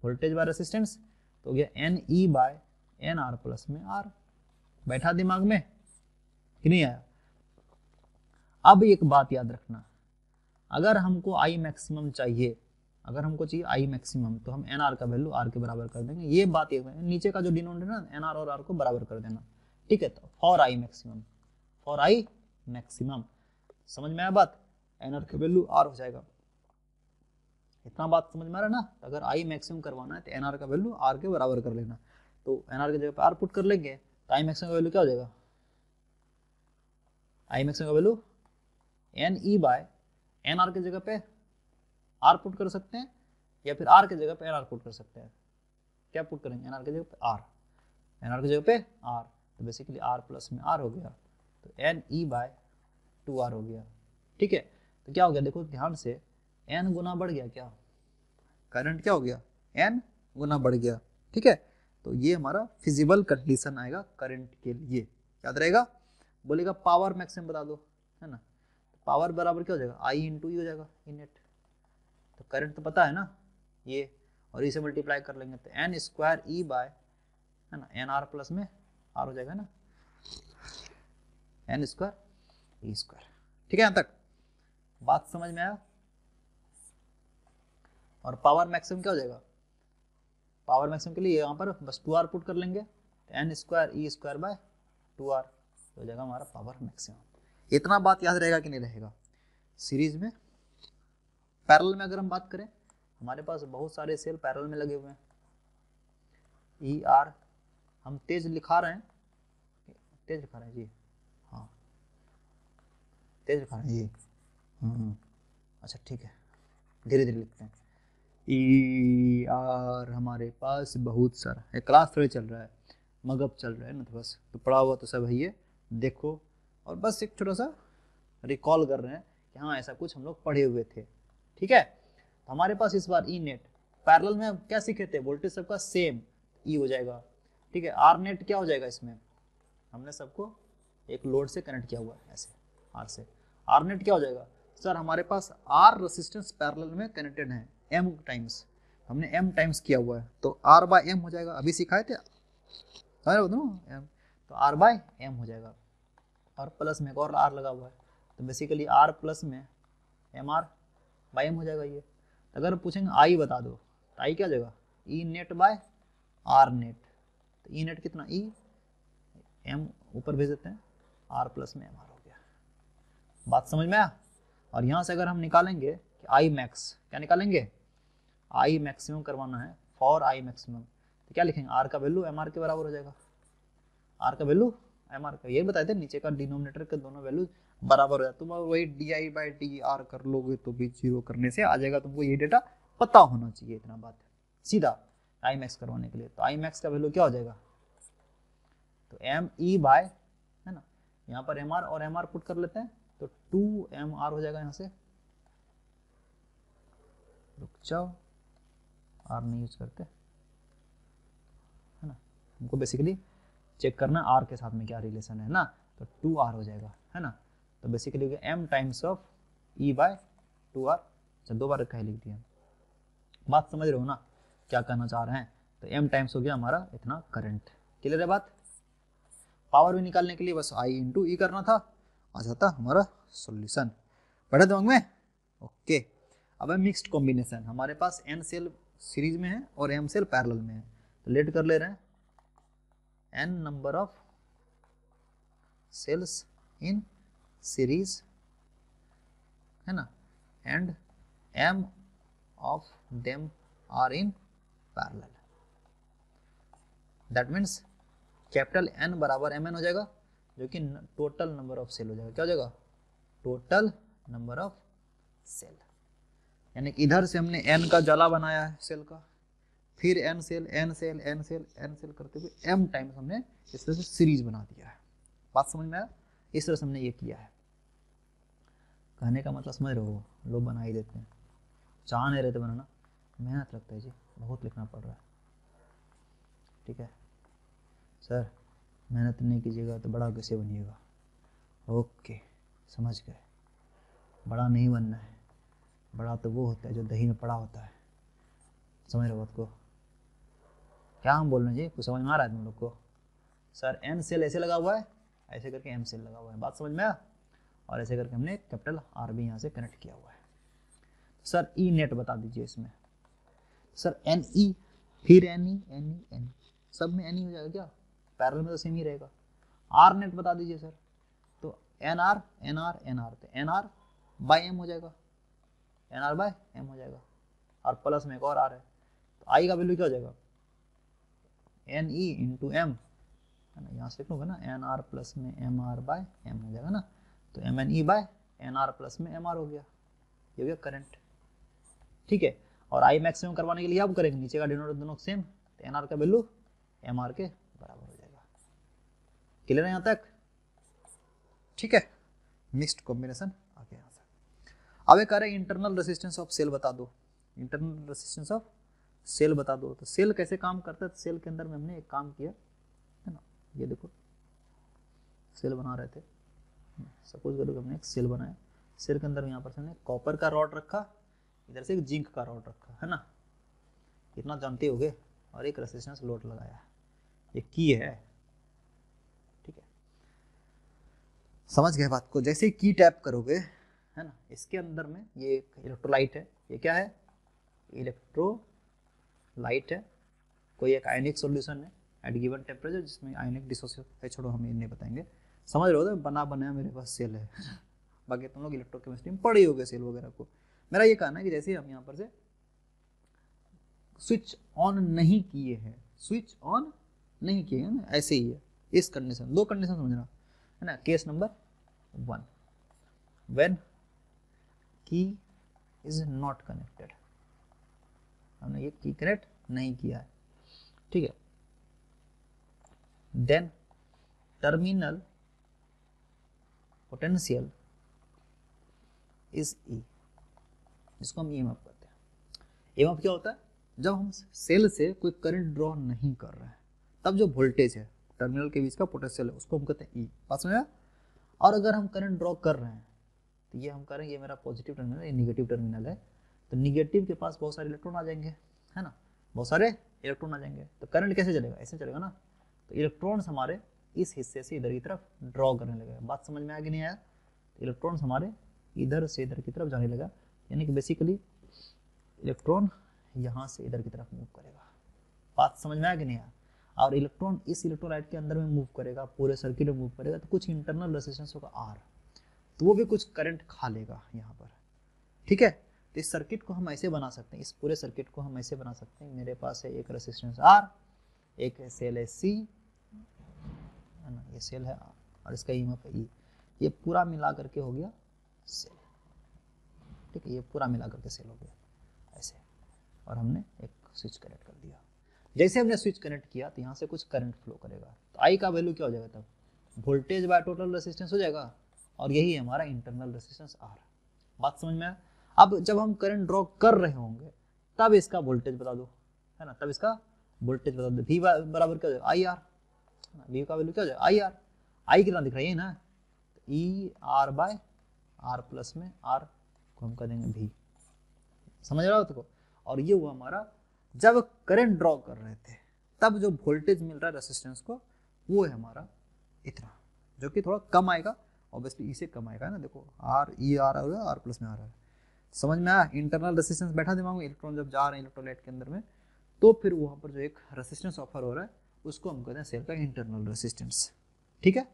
वोल्टेज बाय रेसिस्टेंस तो हो गया N E by N R plus में आर बैठा दिमाग में कि नहीं आया अब एक बात याद रखना अगर हमको आई मैक्सिमम चाहिए अगर हमको चाहिए आई मैक्सिमम तो हम एन आर का वैल्यू आर के बराबर कर देंगे ये बात ये नीचे का जो डिनोमिनेटर ना एन आर और आर को बराबर कर देना ठीक है तो for I maximum for I maximum समझ में आया बात एन आर का वैल्यू आर हो जाएगा इतना बात समझ में आ रहा ना तो अगर आई मैक्सिमम करवाना है तो एन आर का वैल्यू आर के बराबर कर लेना तो एन आर की जगह पर आर पुट कर लेंगे आई मैक्सिम का वैल्यू क्या हो जाएगा आई मैक्सिम का value N E by N R की जगह पे आर पुट कर सकते हैं या फिर आर की जगह पे एन आर पुट कर सकते हैं क्या पुट करेंगे एन आर की जगह पे आर एन आर की जगह पे आर तो बेसिकली आर प्लस में आर हो गया तो N E by two R हो गया ठीक है तो क्या हो गया देखो ध्यान से एन गुना बढ़ गया क्या करंट क्या हो गया एन गुना बढ़ गया ठीक है तो ये हमारा फिजिबल कंडीशन आएगा करंट के लिए याद रहेगा बोलेगा पावर मैक्सिमम बता दो है ना तो पावर बराबर क्या हो जाएगा आई टू e हो जाएगा इनेट तो करंट तो पता है ना ये और इसे मल्टीप्लाई कर लेंगे तो एन स्क्वायर ई बाय है ना एन आर प्लस में आर हो जाएगा ना एन स्क्वायर ई स्क्वायर ठीक है यहाँ तक बात समझ में आया और पावर मैक्सिमम क्या हो जाएगा पावर मैक्सिमम के लिए यहाँ पर बस टू आर पुट कर लेंगे N square E square by two R हो जाएगा हमारा पावर मैक्सिमम इतना बात याद रहेगा कि नहीं रहेगा सीरीज में पैरल में अगर हम बात करें हमारे पास बहुत सारे सेल पैरल में लगे हुए हैं ई e, आर हम तेज लिखा रहे हैं तेज लिखा रहे हैं जी हाँ तेज लिखा रहे हैं जी हम्म। अच्छा ठीक है धीरे धीरे लिखते हैं ई आर हमारे पास बहुत सारा है क्लास थोड़ी चल रहा है मगअप चल रहा है ना तो बस तो पढ़ा हुआ तो सब है ये देखो और बस एक छोटा सा रिकॉल कर रहे हैं कि हाँ ऐसा कुछ हम लोग पढ़े हुए थे ठीक है तो हमारे पास इस बार ई नेट पैरल में क्या सीखे थे वोल्टेज सबका सेम ई e हो जाएगा ठीक है आर नेट क्या हो जाएगा इसमें हमने सबको एक लोड से कनेक्ट किया हुआ है ऐसे आर से आर नेट क्या हो जाएगा सर हमारे पास आर रेसिस्टेंस पैरल में कनेक्टेड हैं एम टाइम्स हमने एम टाइम्स किया हुआ है तो आर बाय एम हो जाएगा अभी सिखाए थे एम तो आर बाय एम हो जाएगा और प्लस में एक और आर लगा हुआ है तो बेसिकली आर प्लस में एम आर बाई एम हो जाएगा ये तो अगर पूछेंगे आई बता दो तो आई क्या जाएगा E net by R net तो ई e नेट कितना ई e एम ऊपर भेज देते हैं आर प्लस में एम आर हो गया बात समझ में आया और यहाँ से अगर हम निकालेंगे कि आई मैक्स क्या निकालेंगे आई मैक्सिमम करवाना है फॉर आई मैक्सिमम तो क्या लिखेंगे आर का वैल्यू एम आर के बराबर हो जाएगा आर का वैल्यू एम आर का ये बताए थे नीचे का डिनोमिनेटर के दोनों वैल्यू बराबर हो जाए तुम वही D I by D R कर लोगे तो भी जीरो करने से आ जाएगा तुमको ये डेटा पता होना चाहिए इतना बात है सीधा आई मैक्स करवाने के लिए तो आई मैक्स का वैल्यू क्या हो जाएगा तो एम ई बाय है ना यहाँ पर एम आर और एम आर पुट कर लेते हैं तो टू एम आर हो जाएगा यहाँ से रुक जाओ आर नहीं यूज करते है ना हमको बेसिकली चेक करना आर के साथ में क्या रिलेशन है ना तो टू आर हो जाएगा है ना तो बेसिकली हो गया M times of E by two R अच्छा दो बार रखा है लिख दिया बात समझ रहे हो ना क्या कहना चाह रहे हैं तो एम टाइम्स हो गया हमारा इतना करंट क्लियर है बात पावर भी निकालने के लिए बस आई इंटू ई करना था आ जाता हमारा सोल्यूशन पढ़े दिमाग में ओके अब है मिक्सड कॉम्बिनेशन हमारे पास एन सेल सीरीज में है और एम सेल पैरल में है तो लेट कर ले रहे हैं N number of cells in series है ना and M of them are in parallel that means capital N बराबर एम एन हो जाएगा जो कि टोटल नंबर ऑफ सेल हो जाएगा क्या हो जाएगा टोटल नंबर ऑफ सेल यानी इधर से हमने एन का जला बनाया है सेल का फिर N cell N cell N cell N cell करते हुए एम टाइम्स हमने इस तरह से सीरीज बना दिया है बात समझ में आया इस तरह से हमने ये किया है कहने का मतलब समझ रहे हो लोग बना ही देते हैं चाह नहीं रहते बनाना मेहनत लगता है जी बहुत लिखना पड़ रहा है ठीक है सर मेहनत नहीं कीजिएगा तो बड़ा कैसे बनिएगा ओके समझ गए बड़ा नहीं बनना है बड़ा तो वो होता है जो दही में पड़ा होता है समझ रहे बात को क्या हम बोल रहे हैं जी कुछ समझ में आ रहा है तुम लोग को सर एन सेल ऐसे लगा हुआ है ऐसे करके एम सेल लगा हुआ है बात समझ में आया और ऐसे करके हमने कैपिटल आर भी यहाँ से कनेक्ट किया हुआ है सर ई e नेट बता दीजिए इसमें सर एन ई e, फिर N E N E N सब में एन ई e हो जाएगा क्या पैरल में तो सेम ही रहेगा आर नेट बता दीजिए सर तो N R N R N R तो एन आर बाई एम हो जाएगा एन आर बाय एम हो जाएगा और प्लस में एक और आर है तो आई का वैल्यू क्या हो जाएगा एन ई इंटू एम है ना यहाँ से लिख लूँगा ना एन आर प्लस में एम आर बाय एम हो जाएगा ना तो M N E by N R plus में एम आर हो गया ये हो गया करंट ठीक है और आई मैक्सिमम करवाने के लिए आप करेंगे नीचे का डिनोटर दोनों सेम तो एन आर का वैल्यू एम आर के बराबर हो जाएगा क्लियर है यहाँ तक ठीक है मिक्सड कॉम्बिनेशन आ गया अब एक कह रहे इंटरनल रेसिस्टेंस ऑफ सेल बता दो इंटरनल रेसिस्टेंस ऑफ सेल बता दो तो सेल कैसे काम करता है सेल तो के अंदर में हमने एक काम किया है ना ये देखो सेल बना रहे थे सपोज करो कि हमने एक सेल बनाया सेल के अंदर यहाँ पर हमने कॉपर का रॉड रखा इधर से एक जिंक का रॉड रखा है ना इतना जानते हो गए और एक रेसिस्टेंस लोड लगाया ये की है ठीक है समझ गए बात को जैसे की टैप करोगे है ना इसके अंदर में ये इलेक्ट्रोलाइट है ये क्या है इलेक्ट्रोलाइट है कोई एक आयनिक सोल्यूशन है एट गिवन टेम्परेचर जिसमें आयनिक डिसोसिएट है छोड़ो हम ये नहीं बताएंगे समझ रहे हो तो बना बनाया मेरे पास सेल है [laughs] बाकी तुम लोग इलेक्ट्रोकेमिस्ट्री में पढ़े होगे सेल वगैरह को मेरा ये कहना है कि जैसे हम यहाँ पर से स्विच ऑन नहीं किए हैं स्विच ऑन नहीं किए हैं ऐसे ही है इस कंडीशन दो कंडीशन समझना है ना case number one when key is not connected हमने ये की कनेक्ट नहीं किया है ठीक है then terminal potential is E जिसको हम ईम e एम कहते हैं ई e क्या होता है जब हम सेल से कोई करंट ड्रॉ नहीं कर रहे हैं तब जो वोल्टेज है टर्मिनल के बीच का पोटेंशियल है उसको हम कहते हैं ई पास में और अगर हम करंट ड्रॉ कर रहे हैं तो ये हम हैं ये मेरा पॉजिटिव टर्मिनल है ये निगेटिव टर्मिनल है तो निगेटिव के पास बहुत सारे इलेक्ट्रॉन आ जाएंगे है ना बहुत सारे इलेक्ट्रॉन आ जाएंगे तो करंट कैसे चलेगा ऐसे चलेगा ना तो इलेक्ट्रॉन्स हमारे इस हिस्से से इधर की तरफ ड्रॉ करने लगे बात समझ में आ कि नहीं आया तो इलेक्ट्रॉन्स हमारे इधर से इधर की तरफ जाने लगा यानी कि बेसिकली इलेक्ट्रॉन यहाँ से इधर की तरफ मूव करेगा बात समझ में आया कि नहीं आया और इलेक्ट्रॉन इस इलेक्ट्रोलाइट के अंदर में मूव करेगा पूरे सर्किट में मूव करेगा तो कुछ इंटरनल रेसिस्टेंस होगा आर तो वो भी कुछ करंट खा लेगा यहाँ पर ठीक है तो इस सर्किट को हम ऐसे बना सकते हैं इस पूरे सर्किट को हम ऐसे बना सकते हैं मेरे पास है एक रेसिस्टेंस आर एक है सेल है सी है ना ये सेल है और इसका ई एफ ई ये पूरा मिला करके हो गया सेल ठीक है ये पूरा मिला करके सेल हो गया ऐसे और हमने एक स्विच कनेक्ट कर दिया जैसे हमने स्विच कनेक्ट किया तो यहाँ से कुछ करंट फ्लो करेगा तो आई का वैल्यू क्या हो जाएगा तब वोल्टेज बाय टोटल रेसिस्टेंस हो जाएगा और यही हमारा इंटरनल रेसिस्टेंस आर बात समझ में आया अब जब हम करंट ड्रॉ कर रहे होंगे तब इसका वोल्टेज बता दो है ना तब इसका वोल्टेज बता दो वी बराबर क्या हो जाएगा आई आर वी का वैल्यू क्या हो जाएगा आई आर आई कितना दिख रहा है ना E R by R plus में आर को हम कर देंगे वी समझ रहा हो तुमको और ये हुआ हमारा जब करंट ड्रॉ कर रहे थे तब जो वोल्टेज मिल रहा है रेसिस्टेंस को वो है हमारा इतना जो कि थोड़ा कम आएगा ऑब्वियसली ई e से कम आएगा ना देखो आर ई e आ रहा है आर प्लस में आ रहा है समझ में आया इंटरनल रेसिस्टेंस बैठा दिमाग में इलेक्ट्रॉन जब जा रहे हैं इलेक्ट्रोलाइट के अंदर में तो फिर वहाँ पर जो एक रेसिस्टेंस ऑफर हो रहा है उसको हम कहते हैं सेल का इंटरनल रेसिस्टेंस ठीक है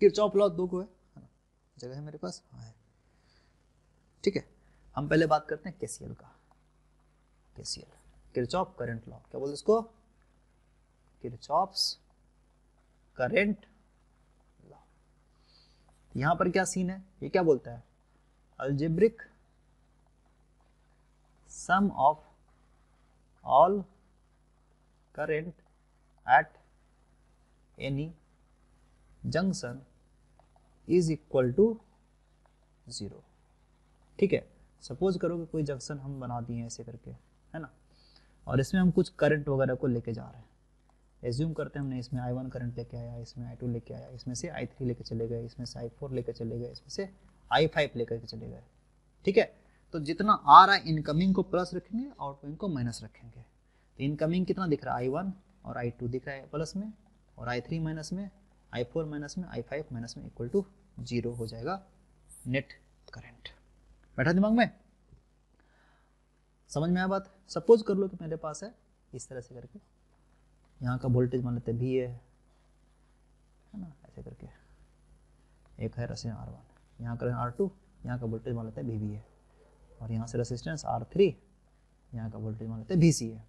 किरचॉफ लॉ दो को है जगह है मेरे पास हाँ है ठीक है हम पहले बात करते हैं केसीएल का केसीएल किरचॉफ करेंट लॉ क्या बोलते इसको किरचॉफ्स करेंट यहाँ पर क्या सीन है ये क्या बोलता है algebraic sum of all current at any junction is equal to zero ठीक है सपोज करो कि कोई जंक्शन हम बना दिए ऐसे करके है ना और इसमें हम कुछ करंट वगैरह को लेके जा रहे हैं एज्यूम करते हैं हमने इसमें आई वन करंट लेके आया इसमें आई टू लेके आया इसमें से आई थ्री लेकर चले गए इसमें से आई फोर लेकर चले गए इसमें से आई फाइव लेकर के चले गए ठीक है तो जितना आ रहा है इनकमिंग को प्लस रखेंगे आउटगोइंग को माइनस रखेंगे तो इनकमिंग कितना दिख रहा है आई वन और आई टू दिख रहा है प्लस में और आई थ्री माइनस में आई फोर माइनस में आई फाइव माइनस में इक्वल टू जीरो हो जाएगा नेट करेंट बैठा दिमाग में समझ में आया बात सपोज कर लो कि मेरे पास है इस तरह से करके यहाँ का वोल्टेज मान लेते भी है है ना ऐसे करके एक है रसिस्टेंस आर वन यहाँ का आर टू यहाँ का वोल्टेज मान लेते हैं वी बी है और यहाँ से रसिस्टेंस आर थ्री यहाँ का वोल्टेज मान लेते हैं वी सी है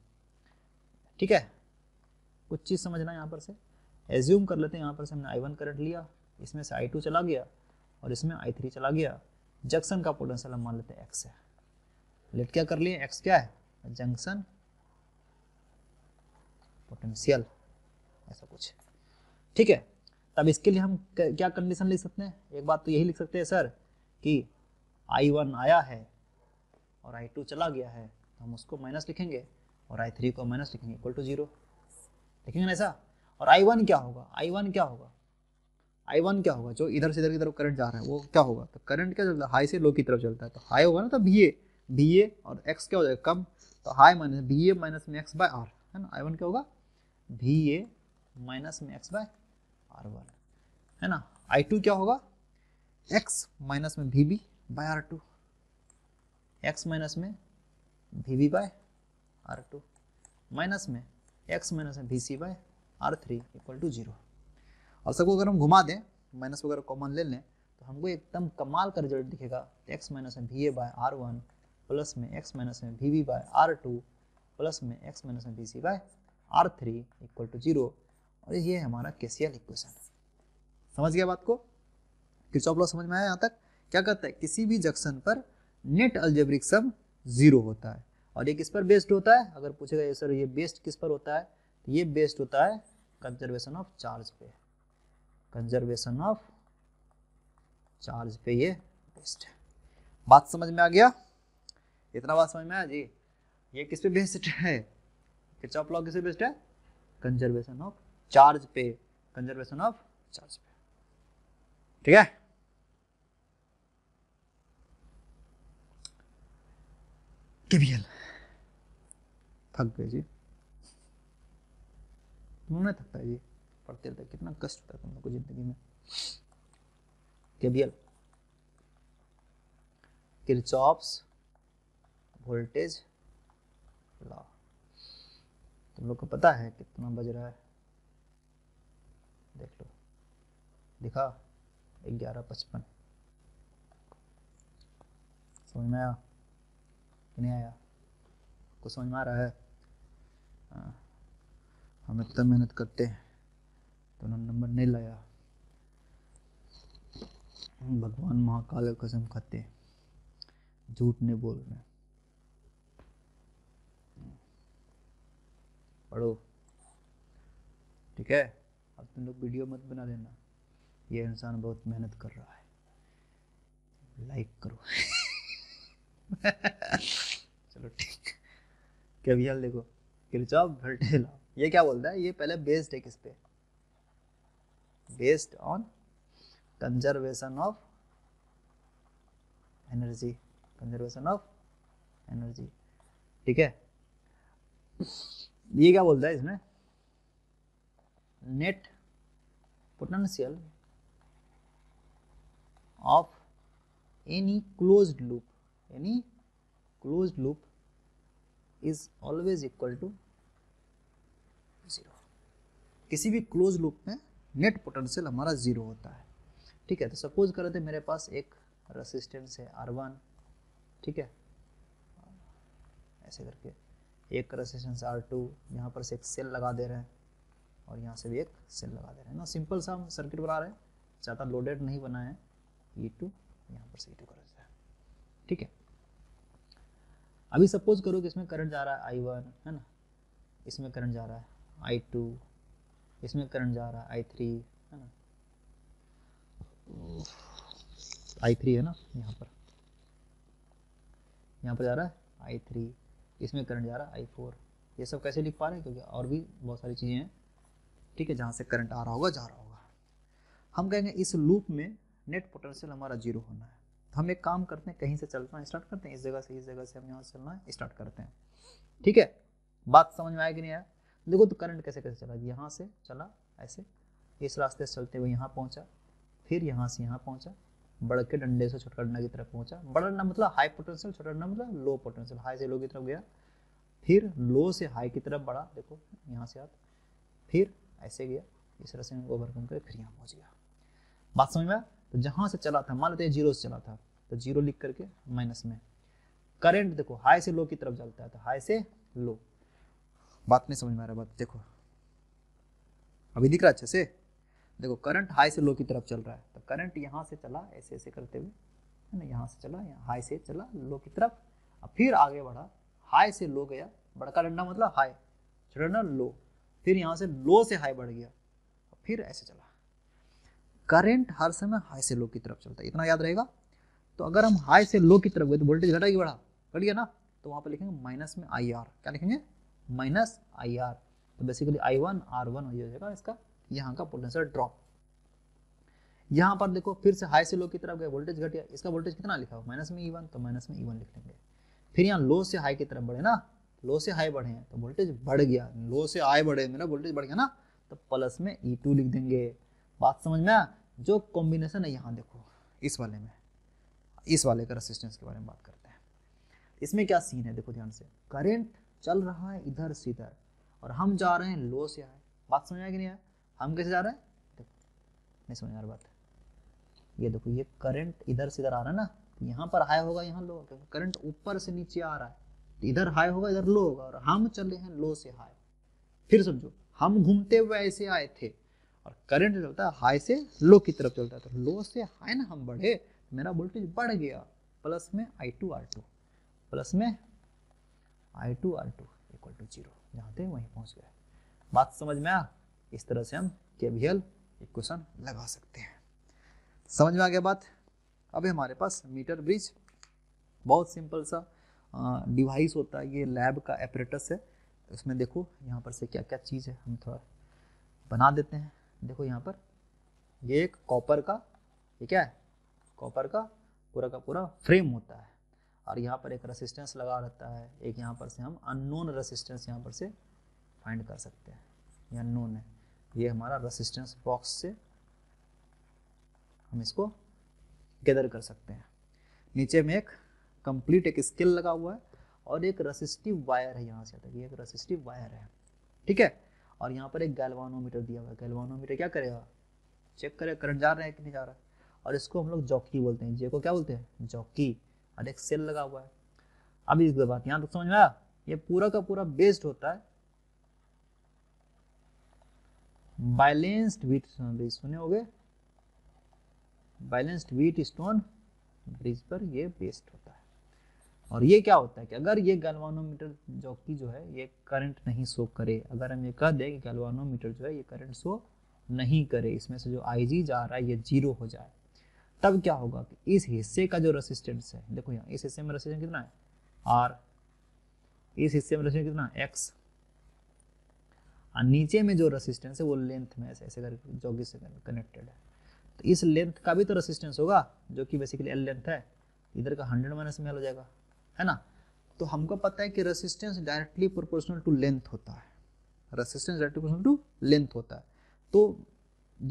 ठीक है कुछ चीज़ समझना यहाँ पर से एज्यूम कर लेते हैं यहाँ पर से हमने आई वन करंट लिया इसमें से आई टू चला गया और इसमें आई थ्री चला गया जंक्शन का पोटेंशियल हम मान लेते हैं एक्स है लेट क्या कर लिए एक्स क्या है जंक्शन पोटेंशियल ऐसा कुछ ठीक है तब इसके लिए हम क्या कंडीशन लिख सकते हैं एक बात तो यही लिख सकते हैं सर कि आई वन आया है और आई टू चला गया है तो हम उसको माइनस लिखेंगे और आई थ्री को माइनस लिखेंगे इक्वल टू जीरो लिखेंगे ना ऐसा और आई वन क्या होगा आई वन क्या होगा आई वन क्या होगा जो इधर से इधर की तरफ करंट जा रहा है वो क्या होगा तो करंट क्या चलता है हाई से लो की तरफ चलता है तो हाई होगा ना तो बी ए बी ए और एक्स क्या हो जाएगा कम तो हाई माइनस बी ए माइनस में एक्स बाय आर है ना आई वन क्या होगा वी ए माइनस में एक्स बाय आर वन है ना आई टू क्या होगा एक्स माइनस में V B by R two X minus में V B by R two minus में एक्स माइनस में V C by R three equal to zero और सबको अगर हम घुमा दें माइनस वगैरह कॉमन ले लें तो हमको एकदम कमाल का रिजल्ट दिखेगा एक्स माइनस में V A by R one plus में एक्स माइनस में V B by R two plus में एक्स माइनस में V C by R three equal to zero और ये हमारा केसीएल इक्वेशन है समझ गया बात को किचॉप लॉ समझ में आया यहाँ तक क्या कहता है किसी भी जंक्शन पर नेट अल्जेब्रिक सम जीरो होता है और ये किस पर बेस्ड होता है अगर पूछेगा ये सर ये बेस्ड किस पर होता है तो ये बेस्ड होता है कंजर्वेशन ऑफ चार्ज पे कंजर्वेशन ऑफ चार्ज पे ये बेस्ड है बात समझ में आ गया इतना बात समझ में आया जी ये किस पे बेस्ड है किरचॉफ लॉ किसे बेस्ड है कंजर्वेशन ऑफ चार्ज पे कंजर्वेशन ऑफ चार्ज पे ठीक है केवीएल थक गए जी तुम नहीं थकता जी पढ़ते रहते कितना कष्ट होता है तुम लोग को जिंदगी में केवीएल किरचॉप्स वोल्टेज लॉ तुम लोग को पता है कितना बज रहा है देख लो दिखा ग्यारह पचपन समझ में आया कि नहीं आया को समझ में आ रहा है हाँ। हम इतना मेहनत करते हैं तो उन्होंने नंबर नहीं लाया भगवान महाकाल कसम खाते झूठ नहीं बोल रहे पढ़ो ठीक है अब तुम लोग वीडियो मत बना देना ये इंसान बहुत मेहनत कर रहा है लाइक करो [laughs] चलो ठीक क्या भैया देखो किरचाव भल्टे लाओ ये क्या बोलता है ये पहले बेस्ड है किस पे based on conservation of energy conservation of energy ठीक है ये क्या बोलता है इसमें net potential of any closed loop any closed loop is always equal to zero किसी भी क्लोज लूप में नेट पोटेंशियल हमारा जीरो होता है ठीक है तो सपोज कर थे मेरे पास एक रेसिस्टेंस है आर वन ठीक है ऐसे करके एक क्रसेशन से आर टू यहाँ पर से एक सेल लगा दे रहे हैं और यहाँ से भी एक सेल लगा दे रहे हैं ना सिंपल सा हम सर्किट बना रहे हैं ज़्यादा लोडेड नहीं बना है ई टू यहाँ पर से ई टू क्रसेशन ठीक है अभी सपोज करो कि इसमें करंट जा रहा है आई वन है ना इसमें करंट जा रहा है आई टू इसमें करंट जा रहा है आई थ्री है ना आई थ्री है ना यहाँ पर यहाँ पर जा रहा है आई थ्री इसमें करंट जा रहा है आई फोर ये सब कैसे लिख पा रहे हैं क्योंकि और भी बहुत सारी चीज़ें हैं ठीक है जहाँ से करंट आ रहा होगा जा रहा होगा हम कहेंगे इस लूप में नेट पोटेंशियल हमारा जीरो होना है तो हम एक काम करते हैं कहीं से चलना स्टार्ट करते हैं इस जगह से इस जगह से हम यहाँ से चलना स्टार्ट करते हैं ठीक है बात समझ में आया कि नहीं आया देखो तो करंट कैसे कैसे चला यहाँ से चला ऐसे इस रास्ते से चलते हुए यहाँ पहुँचा फिर यहाँ से यहाँ पहुँचा बढ़ के डंडे से छोटा डंडा की तरफ पहुंचा बढ़ना मतलब हाई पोटेंशियल छोटा डंडा मतलब लो पोटेंशियल हाई से लो की तरफ गया फिर लो से हाई की तरफ बढ़ा देखो यहाँ से आप फिर ऐसे गया इस तरह से ओवरकम कर फिर यहाँ पहुँच गया बात समझ में तो जहाँ से चला था मान लेते हैं जीरो से चला था तो जीरो लिख करके माइनस में करेंट देखो हाई से लो की तरफ चलता है तो हाई से लो बात नहीं समझ में आ रहा बात देखो अभी दिख रहा अच्छे से देखो करंट हाई से लो की तरफ चल रहा है तो करंट यहाँ से चला ऐसे ऐसे करते हुए है ना यहाँ से चला यहाँ हाई से चला लो की तरफ अब फिर आगे बढ़ा हाई से लो गया बड़का डंडा मतलब हाई छोटा लो फिर यहाँ से लो से हाई बढ़ गया फिर ऐसे चला करंट हर समय हाई से लो की तरफ चलता है इतना याद रहेगा तो अगर हम हाई से लो की तरफ गए तो वोल्टेज घटा ही बढ़ा घट गया ना तो वहाँ पर लिखेंगे माइनस में आई आर क्या लिखेंगे माइनस आई आर तो basically I one R one हो जाएगा इसका यहाँ का पोटेंशियल ड्रॉप यहाँ पर देखो फिर से हाई से लो की तरफ गए वोल्टेज घट गया इसका वोल्टेज कितना लिखा हो माइनस में ई e तो माइनस में ई e लिख लेंगे फिर यहाँ लो से हाई की तरफ बढ़े ना लो से हाई बढ़े हैं तो वोल्टेज बढ़ गया लो से हाई बढ़े मेरा वोल्टेज बढ़ गया ना तो प्लस में ई e लिख देंगे बात समझ में जो कॉम्बिनेशन है यहाँ देखो इस वाले में इस वाले का रेसिस्टेंस के बारे में बात करते हैं इसमें क्या सीन है देखो ध्यान से करंट चल रहा है इधर से इधर और हम जा रहे हैं लो से हाई बात समझ आएगी नहीं आया हम कैसे जा रहे हैं तो, नहीं समझ आ रहा बात ये देखो ये करंट इधर से इधर आ रहा है ना यहाँ पर हाई होगा यहाँ लो होगा करंट ऊपर से नीचे आ रहा है तो इधर हाई होगा इधर लो होगा और हम चले हैं लो से हाई फिर समझो हम घूमते हुए ऐसे आए थे और करंट चलता है हाई से लो की तरफ चलता है तो लो से हाई ना हम बढ़े तो मेरा वोल्टेज बढ़ गया प्लस में I two R two plus में I two R two equal to zero जहाँ थे वहीं पहुँच गए बात समझ में आ इस तरह से हम केवीएल इक्वेशन लगा सकते हैं समझ में आ गया बात अभी हमारे पास मीटर ब्रिज बहुत सिंपल सा डिवाइस होता है ये लैब का एपरेटस है इसमें देखो यहाँ पर से क्या क्या चीज़ है हम थोड़ा बना देते हैं देखो यहाँ पर ये एक कॉपर का ये क्या है कॉपर का पूरा का पूरा फ्रेम होता है और यहाँ पर एक रेसिस्टेंस लगा रहता है एक यहाँ पर से हम अननोन रेसिस्टेंस यहाँ पर से फाइंड कर सकते हैं ये अननोन है ये हमारा रेसिस्टेंस बॉक्स से हम इसको गैदर कर सकते हैं नीचे में एक कंप्लीट एक स्केल लगा हुआ है और एक रेसिस्टिव वायर है यहाँ से तक ये एक रेसिस्टिव वायर है ठीक है और यहाँ पर एक गैल्वानोमीटर दिया हुआ है गैल्वानोमीटर क्या करेगा चेक करे करंट जा रहा है कि नहीं जा रहा है और इसको हम लोग जॉकी बोलते हैं जे को क्या बोलते हैं जॉकी और एक सेल लगा हुआ है अभी इस बात यहाँ तक समझ में आया ये पूरा का पूरा बेस्ड होता है बैलेंस्ड व्हीट स्टोन ब्रिज सुने हो बैलेंस्ड व्हीट स्टोन ब्रिज पर ये बेस्ड होता है और ये क्या होता है कि अगर ये गलवानोमीटर जॉकी जो है ये करंट नहीं शो करे अगर हम ये कह दें कि गलवानोमीटर जो है ये करंट शो नहीं करे इसमें से जो आई जा रहा है ये जीरो हो जाए तब क्या होगा कि इस हिस्से का जो रेसिस्टेंस है देखो यहाँ इस हिस्से में रेसिस्टेंस कितना है आर इस हिस्से में रेसिस्टेंस कितना है एक्स और हाँ, नीचे में जो रेसिस्टेंस है वो लेंथ में ऐसे ऐसे करके जॉगी से कनेक्टेड है तो इस लेंथ का भी तो रेसिस्टेंस होगा जो कि बेसिकली एल लेंथ है इधर का हंड्रेड माइनस में हो जाएगा है ना तो हमको पता है कि resistance directly proportional to length होता है resistance directly proportional to length होता है तो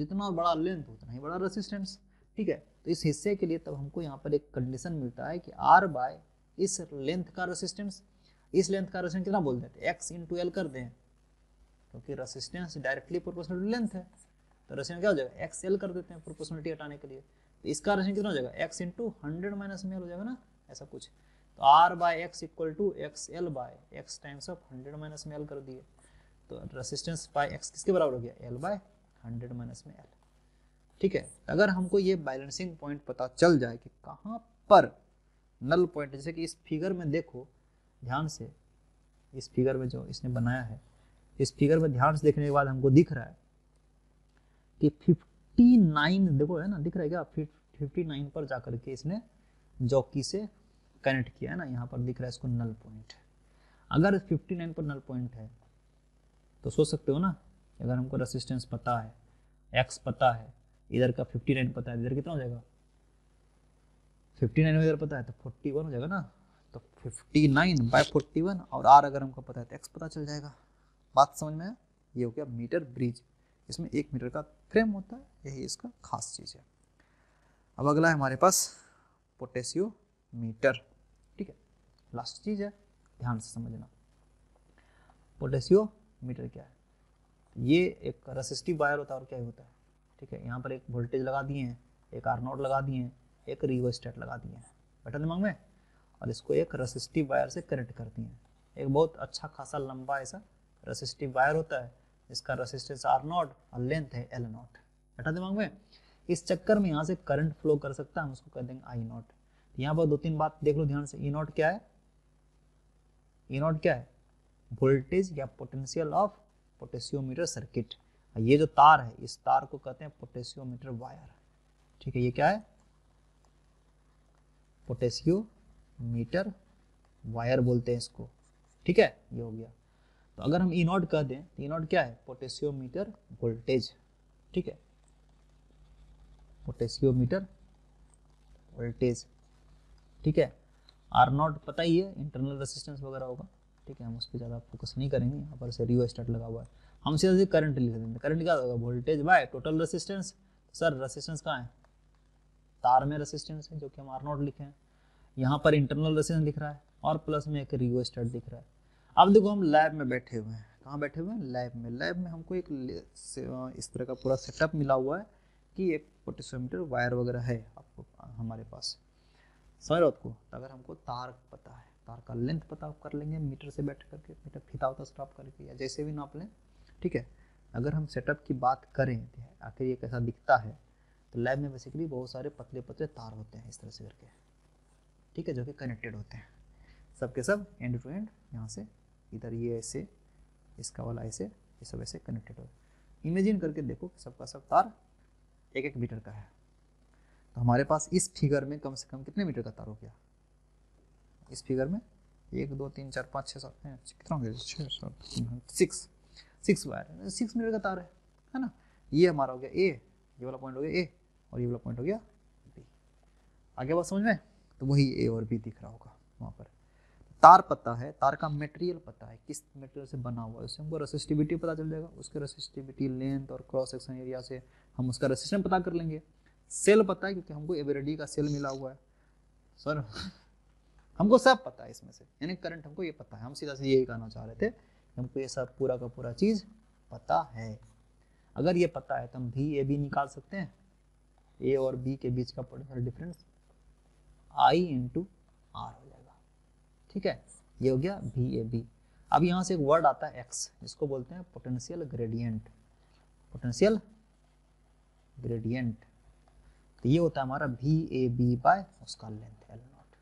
जितना बड़ा लेंथ उतना ही बड़ा रेसिस्टेंस ठीक है तो इस हिस्से के लिए तब हमको यहाँ पर एक कंडीशन मिलता है कि आर बाय इस लेंथ का रेसिस्टेंस इस लेंथ का रेसिस्टेंस कितना बोल देते हैं एक्स इन टू एल कर दें क्योंकि resistance directly proportional to length है तो रेसिस्टेंस क्या हो जाएगा एक्स एल कर देते हैं प्रोपोर्शनलिटी हटाने के लिए तो इसका रेसिस्टेंस कितना हो जाएगा एक्स इंटू हंड्रेड माइनस में हो जाएगा ना ऐसा कुछ तो R by X equal to X L by X times of hundred minus में एल कर दिए तो रेसिस्टेंस बाय एक्स किसके बराबर हो गया एल बाय हंड्रेड माइनस में एल ठीक है अगर हमको ये बैलेंसिंग पॉइंट पता चल जाए कि कहाँ पर नल पॉइंट जैसे कि इस फिगर में देखो ध्यान से इस फिगर में जो इसने बनाया है इस फिगर में ध्यान से देखने के बाद हमको दिख रहा है कि 59 देखो है ना दिख रहा है क्या फिफ्टी नाइन पर जाकर के इसने जॉकी से कनेक्ट किया है ना यहाँ पर दिख रहा है इसको नल पॉइंट अगर फिफ्टी नाइन पर नल पॉइंट है तो सोच सकते हो ना अगर हमको रेसिस्टेंस पता है एक्स पता है इधर का फिफ्टी नाइन पता है तो इधर कितना हो जाएगा फिफ्टी नाइन इधर पता है तो फोर्टी वन हो जाएगा ना तो fifty nine by forty one और आर अगर हमको पता है तो एक्स पता चल जाएगा बात समझ में आया ये हो गया मीटर ब्रिज इसमें एक मीटर का फ्रेम होता है यही इसका खास चीज़ है अब अगला है हमारे पास पोटेशियो मीटर ठीक है लास्ट चीज़ है ध्यान से समझना पोटेशियो मीटर क्या है ये एक रेसिस्टिव वायर होता है और क्या होता है ठीक है यहाँ पर एक वोल्टेज लगा दिए हैं एक आर नोट लगा दिए हैं एक रिवर्स्टेट लगा दिए हैं बैठा दिमाग में और इसको एक रेसिस्टिव वायर से कनेक्ट दिए हैं एक बहुत अच्छा खासा लंबा ऐसा रेसिस्टिव वायर होता है इसका रेसिस्टेंस आर नॉट और लेंथ है एल नॉट बैठा दिमाग में इस चक्कर में यहाँ से करंट फ्लो कर सकता है हम उसको कह देंगे आई नॉट यहाँ पर दो तीन बात देख लो ध्यान से ई नॉट क्या है ई नॉट क्या है वोल्टेज या पोटेंशियल ऑफ पोटेशियोमीटर सर्किट ये जो तार है इस तार को कहते हैं पोटेशियोमीटर वायर ठीक है ये क्या है पोटेशियोमीटर वायर बोलते हैं इसको ठीक है ये हो गया तो अगर हम ई e नॉट कह दें तो ई e नॉट क्या है पोटेशियोमीटर वोल्टेज ठीक है पोटेशियोमीटर वोल्टेज ठीक है आर नॉट पता ही है इंटरनल रेसिस्टेंस वगैरह होगा ठीक है हम उस पर ज़्यादा फोकस नहीं करेंगे यहाँ पर से रियो स्टार्ट लगा हुआ है हम सीधा सीधे करंट लिख देंगे करंट क्या होगा voltage by total resistance sir resistance कहाँ है तार में रेसिस्टेंस है जो कि हम आर नॉट लिखे हैं यहाँ पर इंटरनल रेसिस्टेंस लिख रहा है और प्लस में एक रियो स्टार्ट दिख रहा है अब देखो हम लैब में बैठे हुए हैं कहाँ बैठे हुए हैं लैब में लैब में हमको एक इस तरह का पूरा सेटअप मिला हुआ है कि एक पोटेशियोमीटर वायर वगैरह है आपको हमारे पास समझ रहे को तो अगर हमको तार पता है तार का लेंथ पता कर लेंगे मीटर से बैठ करके मीटर फिता होता स्टॉप करके या जैसे भी नाप लें ठीक है अगर हम सेटअप की बात करें आखिर ये कैसा दिखता है तो लैब में बेसिकली बहुत सारे पतले पतले तार होते हैं इस तरह से करके ठीक है जो कि कनेक्टेड होते हैं सब के सब एंड टू एंड यहाँ से इधर ये ऐसे इसका वाला ऐसे ये सब ऐसे कनेक्टेड हो इमेजिन करके देखो कि सबका सब तार एक एक मीटर का है तो हमारे पास इस फिगर में कम से कम कितने मीटर का तार हो गया इस फिगर में एक दो तीन चार पाँच छः सात कितना हो गया छः सात six six wire six metre का तार है है ना ये हमारा हो गया ए ये वाला पॉइंट हो गया ए और ये वाला पॉइंट हो गया बी आगे बात समझ में तो वही ए और बी दिख रहा होगा वहाँ पर तार पता है तार का मटेरियल पता है किस मटेरियल से बना हुआ है उससे हमको रेसिस्टिविटी पता चल जाएगा उसके रेसिस्टिविटी लेंथ और क्रॉस सेक्शन एरिया से हम उसका रेसिस्टेंस पता कर लेंगे सेल पता है क्योंकि हमको एवरेडी का सेल मिला हुआ है सर हमको सब पता है इसमें से यानी करंट हमको ये पता है हम सीधा से यही कहना चाह रहे थे हमको ये सब पूरा का पूरा चीज़ पता है अगर ये पता है तो हम भी ए बी निकाल सकते हैं ए और बी के बीच का potential difference I into R हो ठीक है ये हो गया भी ए बी अब यहाँ से एक वर्ड आता है एक्स जिसको बोलते हैं पोटेंशियल ग्रेडियंट पोटेंशियल ग्रेडियंट तो ये होता है हमारा भी ए बी बाय उसका लेंथ एल नॉट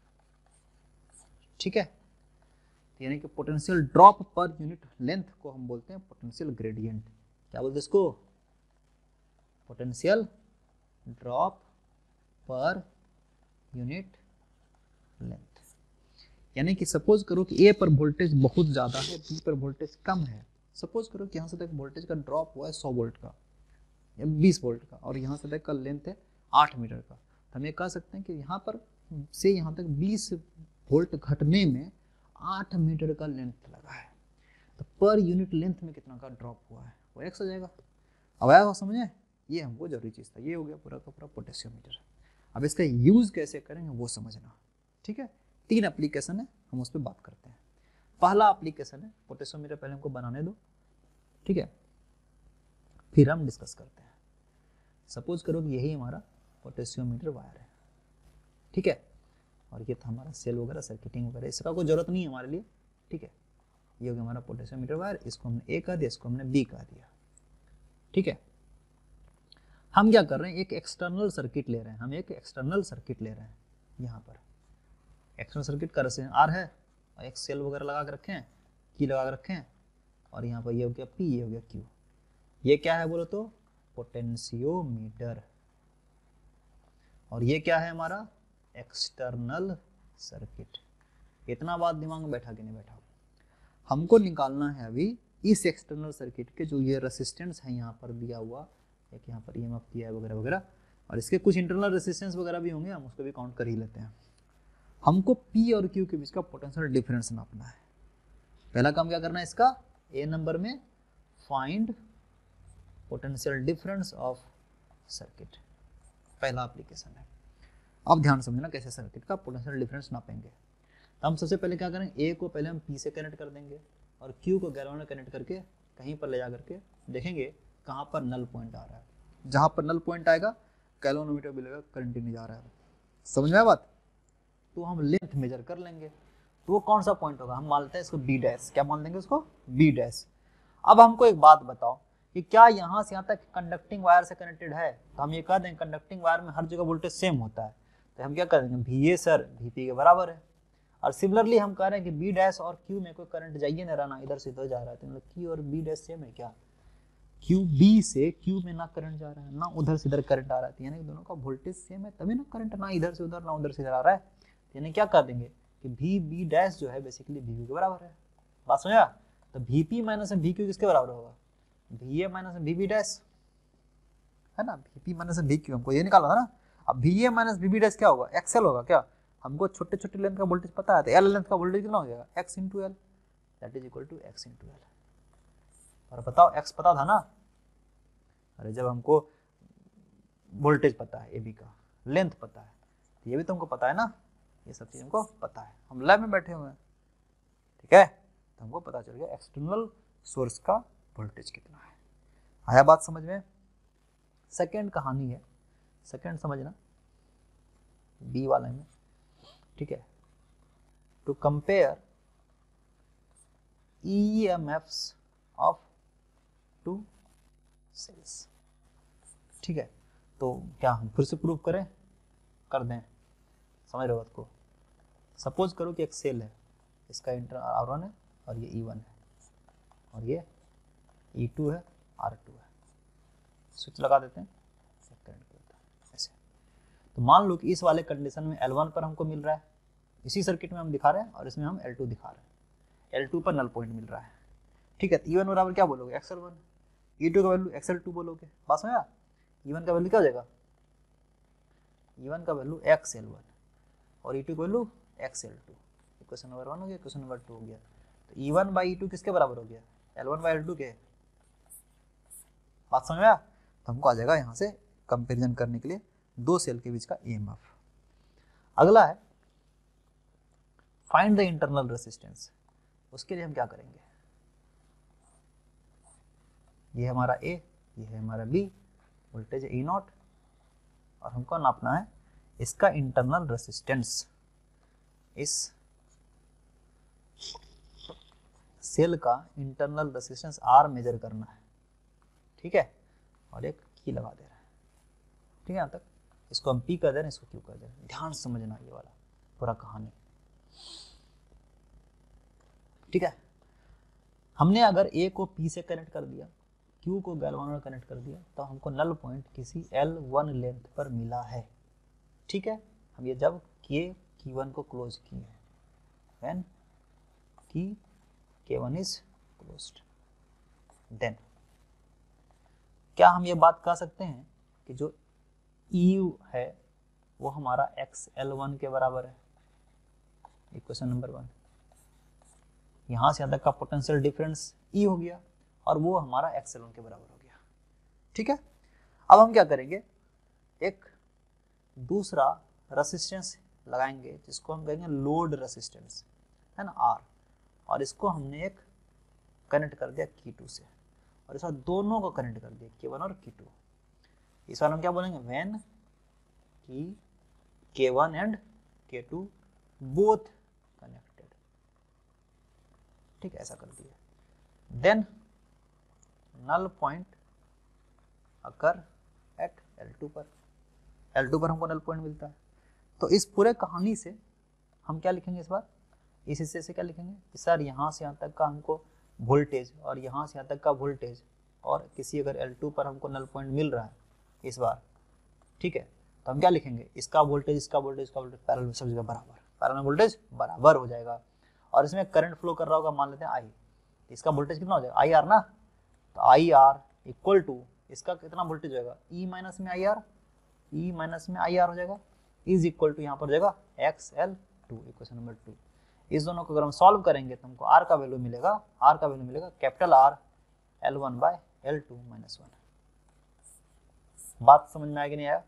ठीक है तो यानी कि potential drop per unit length को हम बोलते हैं पोटेंशियल ग्रेडियंट क्या बोलते हैं इसको potential drop per unit length यानी कि सपोज करो कि ए पर वोल्टेज बहुत ज़्यादा है बी पर वोल्टेज कम है सपोज करो कि यहाँ से तक वोल्टेज का ड्रॉप हुआ है सौ वोल्ट का या बीस वोल्ट का और यहाँ से तक का लेंथ है आठ मीटर का तो हम ये कह सकते हैं कि यहाँ पर से यहाँ तक बीस वोल्ट घटने में आठ मीटर का लेंथ लगा है तो पर यूनिट लेंथ में कितना का ड्रॉप हुआ है वो एक्स हो जाएगा अब आया हुआ समझे ये हमको जरूरी चीज़ था ये हो गया पूरा का पूरा पोटेशियम मीटर अब इसका यूज़ कैसे करेंगे वो समझना ठीक है तीन एप्लीकेशन है हम उस पर बात करते हैं पहला एप्लीकेशन है पोटेशियोमीटर पहले हमको बनाने दो ठीक है फिर हम डिस्कस करते हैं सपोज करो कि यही हमारा पोटेशियोमीटर वायर है ठीक है और ये था हमारा सेल वगैरह सर्किटिंग वगैरह इसका कोई ज़रूरत नहीं है हमारे लिए ठीक है ये हो गया हमारा पोटेशियोमीटर वायर इसको हमने ए कह दिया इसको हमने बी कह दिया ठीक है हम क्या कर रहे हैं एक एक्सटर्नल सर्किट ले रहे हैं हम एक एक्सटर्नल सर्किट ले रहे हैं यहाँ पर एक्सटर्नल सर्किट कर से आर है और एक सेल वगैरह लगा के हैं की लगा के रखें और यहाँ पर ये हो गया पी ये हो गया क्यू ये क्या है बोलो तो पोटेंशियोमीटर और ये क्या है हमारा एक्सटर्नल सर्किट इतना बात दिमाग में बैठा कि नहीं बैठा हमको निकालना है अभी इस एक्सटर्नल सर्किट के जो ये रेसिस्टेंस है यहाँ पर दिया हुआ एक यहाँ पर ई दिया है वगैरह वगैरह और इसके कुछ इंटरनल रेसिस्टेंस वगैरह भी होंगे हम उसको भी काउंट कर ही लेते हैं हमको पी और क्यू के बीच का पोटेंशियल डिफरेंस नापना है पहला काम क्या करना है इसका ए नंबर में find potential difference of circuit पहला एप्लीकेशन है अब ध्यान समझना कैसे सर्किट का पोटेंशियल डिफरेंस नापेंगे तो हम सबसे पहले क्या करेंगे ए को पहले हम पी से कनेक्ट कर देंगे और क्यू को ग्राउंड में कनेक्ट करके कहीं पर ले जा करके देखेंगे कहाँ पर नल पॉइंट आ रहा है जहाँ पर नल पॉइंट आएगा कैलोनोमीटर भी लगेगा करंट नहीं जा रहा है समझ में बात तो हम लेंथ मेजर कर लेंगे तो वो कौन सा पॉइंट होगा हम मानते हैं इसको बी डैश क्या मान लेंगे उसको बी डैश अब हमको एक बात बताओ कि क्या यहाँ से यहाँ तक कंडक्टिंग वायर से कनेक्टेड है तो हम ये कह देंगे कंडक्टिंग वायर में हर जगह वोल्टेज सेम होता है तो हम क्या कर देंगे V A sir V P के बराबर है और सिमिलरली हम कह रहे हैं कि बी डैश और क्यू में कोई करंट जाइए नहीं रहना इधर से इधर जा रहा है तो क्यू मतलब और बी डैश सेम है क्या क्यू बी से क्यू में ना करंट जा रहा है ना उधर से इधर करंट आ रहा है तो यानी दोनों का वोल्टेज सेम है तभी ना करंट ना इधर से उधर ना उधर से इधर आ रहा है यानी क्या कर देंगे कि भी बी डैश जो है बेसिकली भी के बराबर है बात समझा तो भी पी माइनस एम वी क्यू किसके बराबर होगा वी ए माइनस एम बी डैश है ना V P minus V Q हमको ये निकाला था ना अब V A minus V B dash क्या होगा एक्सएल होगा क्या हमको छोटे छोटे लेंथ का वोल्टेज पता है तो एल लेंथ का वोल्टेज कितना हो जाएगा X into L that is equal to X into L और बताओ एक्स पता था ना अरे जब हमको वोल्टेज पता है ए बी का लेंथ पता है तो ये भी तुमको तो पता है ना ये सब चीज़ हमको पता है हम लैब में बैठे हुए हैं ठीक है तो हमको पता चल गया एक्सटर्नल सोर्स का वोल्टेज कितना है आया बात समझ में सेकेंड कहानी है सेकेंड समझना बी वाले में ठीक है to compare E M of two cells ठीक है तो क्या हम फिर से प्रूव करें कर दें समझ रहे हो बात को सपोज करो कि एक सेल है इसका इंटर आर वन है और ये ई e वन है और ये ई e टू है आर टू है स्विच लगा देते हैं करंट ऐसे तो मान लो कि इस वाले कंडीशन में एल वन पर हमको मिल रहा है इसी सर्किट में हम दिखा रहे हैं और इसमें हम एल टू दिखा रहे हैं एल टू पर नल पॉइंट मिल रहा है ठीक है ई तो वन e बराबर क्या बोलोगे एक्सएल वन ई टू का वैल्यू एक्सएल टू बोलोगे बात में ई वन का वैल्यू क्या हो जाएगा ई वन का वैल्यू एक्स एल वन और ई टू का value X L two equation number one हो गया इक्वेशन नंबर टू हो गया तो ई वन बाई टू किसके बराबर हो गया L one by L two के बात समझ में आया तो हमको आ जाएगा यहाँ से कंपेरिजन करने के लिए दो सेल के बीच का ई एम एफ अगला है फाइंड द इंटरनल रेसिस्टेंस उसके लिए हम क्या करेंगे ये हमारा ए ये है हमारा बी वोल्टेज ई नॉट और हमको नापना है इसका इंटरनल रेसिस्टेंस इस सेल का इंटरनल रेसिस्टेंस आर मेजर करना है ठीक है और एक की लगा दे रहा है ठीक है यहाँ तक इसको हम पी कर दे रहे हैं इसको क्यू कर दे रहे हैं ध्यान समझना ये वाला पूरा कहानी ठीक है हमने अगर ए को पी से कनेक्ट कर दिया क्यू को गैलवान में कनेक्ट कर दिया तो हमको नल पॉइंट किसी एल वन लेंथ पर मिला है ठीक है हम ये जब के की वन को क्लोज किए हैं वैन की K one is close then क्या हम ये बात कह सकते हैं कि जो ई e है वो हमारा एक्स एल वन के बराबर है इक्वेशन नंबर वन यहाँ से तक का पोटेंशियल डिफरेंस ई हो गया और वो हमारा एक्स एल वन के बराबर हो गया ठीक है अब हम क्या करेंगे एक दूसरा रेसिस्टेंस लगाएंगे जिसको तो हम कहेंगे लोड रेसिस्टेंस है ना आर और इसको हमने एक कनेक्ट कर दिया की टू से और इस बार दोनों को कनेक्ट कर दिया के वन और की टू इस बार हम क्या बोलेंगे when key K one and K two both connected ठीक है ऐसा कर दिया then null point occur at L two पर एल टू पर हमको नल पॉइंट मिलता है तो इस पूरे कहानी से हम क्या लिखेंगे इस बार इस हिस्से से क्या लिखेंगे कि सर यहाँ से यहाँ तक का हमको वोल्टेज और यहाँ से यहाँ तक का वोल्टेज और किसी अगर L2 पर हमको नल पॉइंट मिल रहा है इस बार ठीक है तो हम क्या लिखेंगे इसका वोल्टेज इसका वोल्टेज इसका वोल्टेज पैरल में सब जगह बराबर पैरल वोल्टेज बराबर हो जाएगा और इसमें करंट फ्लो कर रहा होगा मान लेते हैं आई तो इसका वोल्टेज कितना हो जाएगा आई आर ना तो आई आर इक्वल टू इसका कितना वोल्टेज होगा ई माइनस में आई आर ई माइनस में आई आर हो जाएगा इज इक्वल टू यहाँ पर जाएगा X L two equation number two इस दोनों को अगर हम सॉल्व करेंगे तो हमको आर का वैल्यू मिलेगा आर का वैल्यू मिलेगा capital R L one by L two minus one बात समझ में आ गई नहीं आया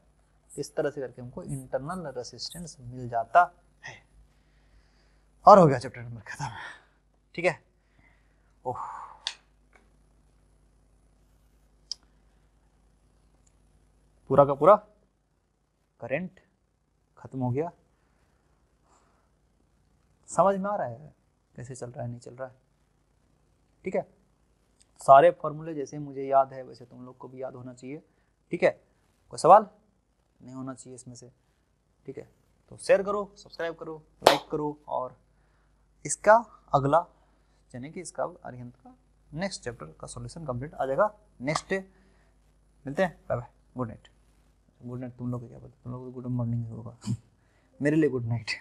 इस तरह से करके हमको इंटरनल रेसिस्टेंस मिल जाता है और हो गया चैप्टर नंबर खत्म ठीक है ओह पूरा का पूरा करंट ख़त्म हो गया समझ में आ रहा है कैसे चल रहा है नहीं चल रहा है ठीक है सारे फॉर्मूले जैसे मुझे याद है वैसे तुम लोग को भी याद होना चाहिए ठीक है कोई सवाल नहीं होना चाहिए इसमें से ठीक है तो शेयर करो सब्सक्राइब करो लाइक करो और इसका अगला यानी कि इसका अरिहंत का नेक्स्ट चैप्टर का सॉल्यूशन कंप्लीट आ जाएगा नेक्स्ट डे मिलते हैं bye bye good night good night तुम लोग को क्या पता तुम लोग को गुड तो मॉर्निंग होगा [laughs] मेरे लिए गुड नाइट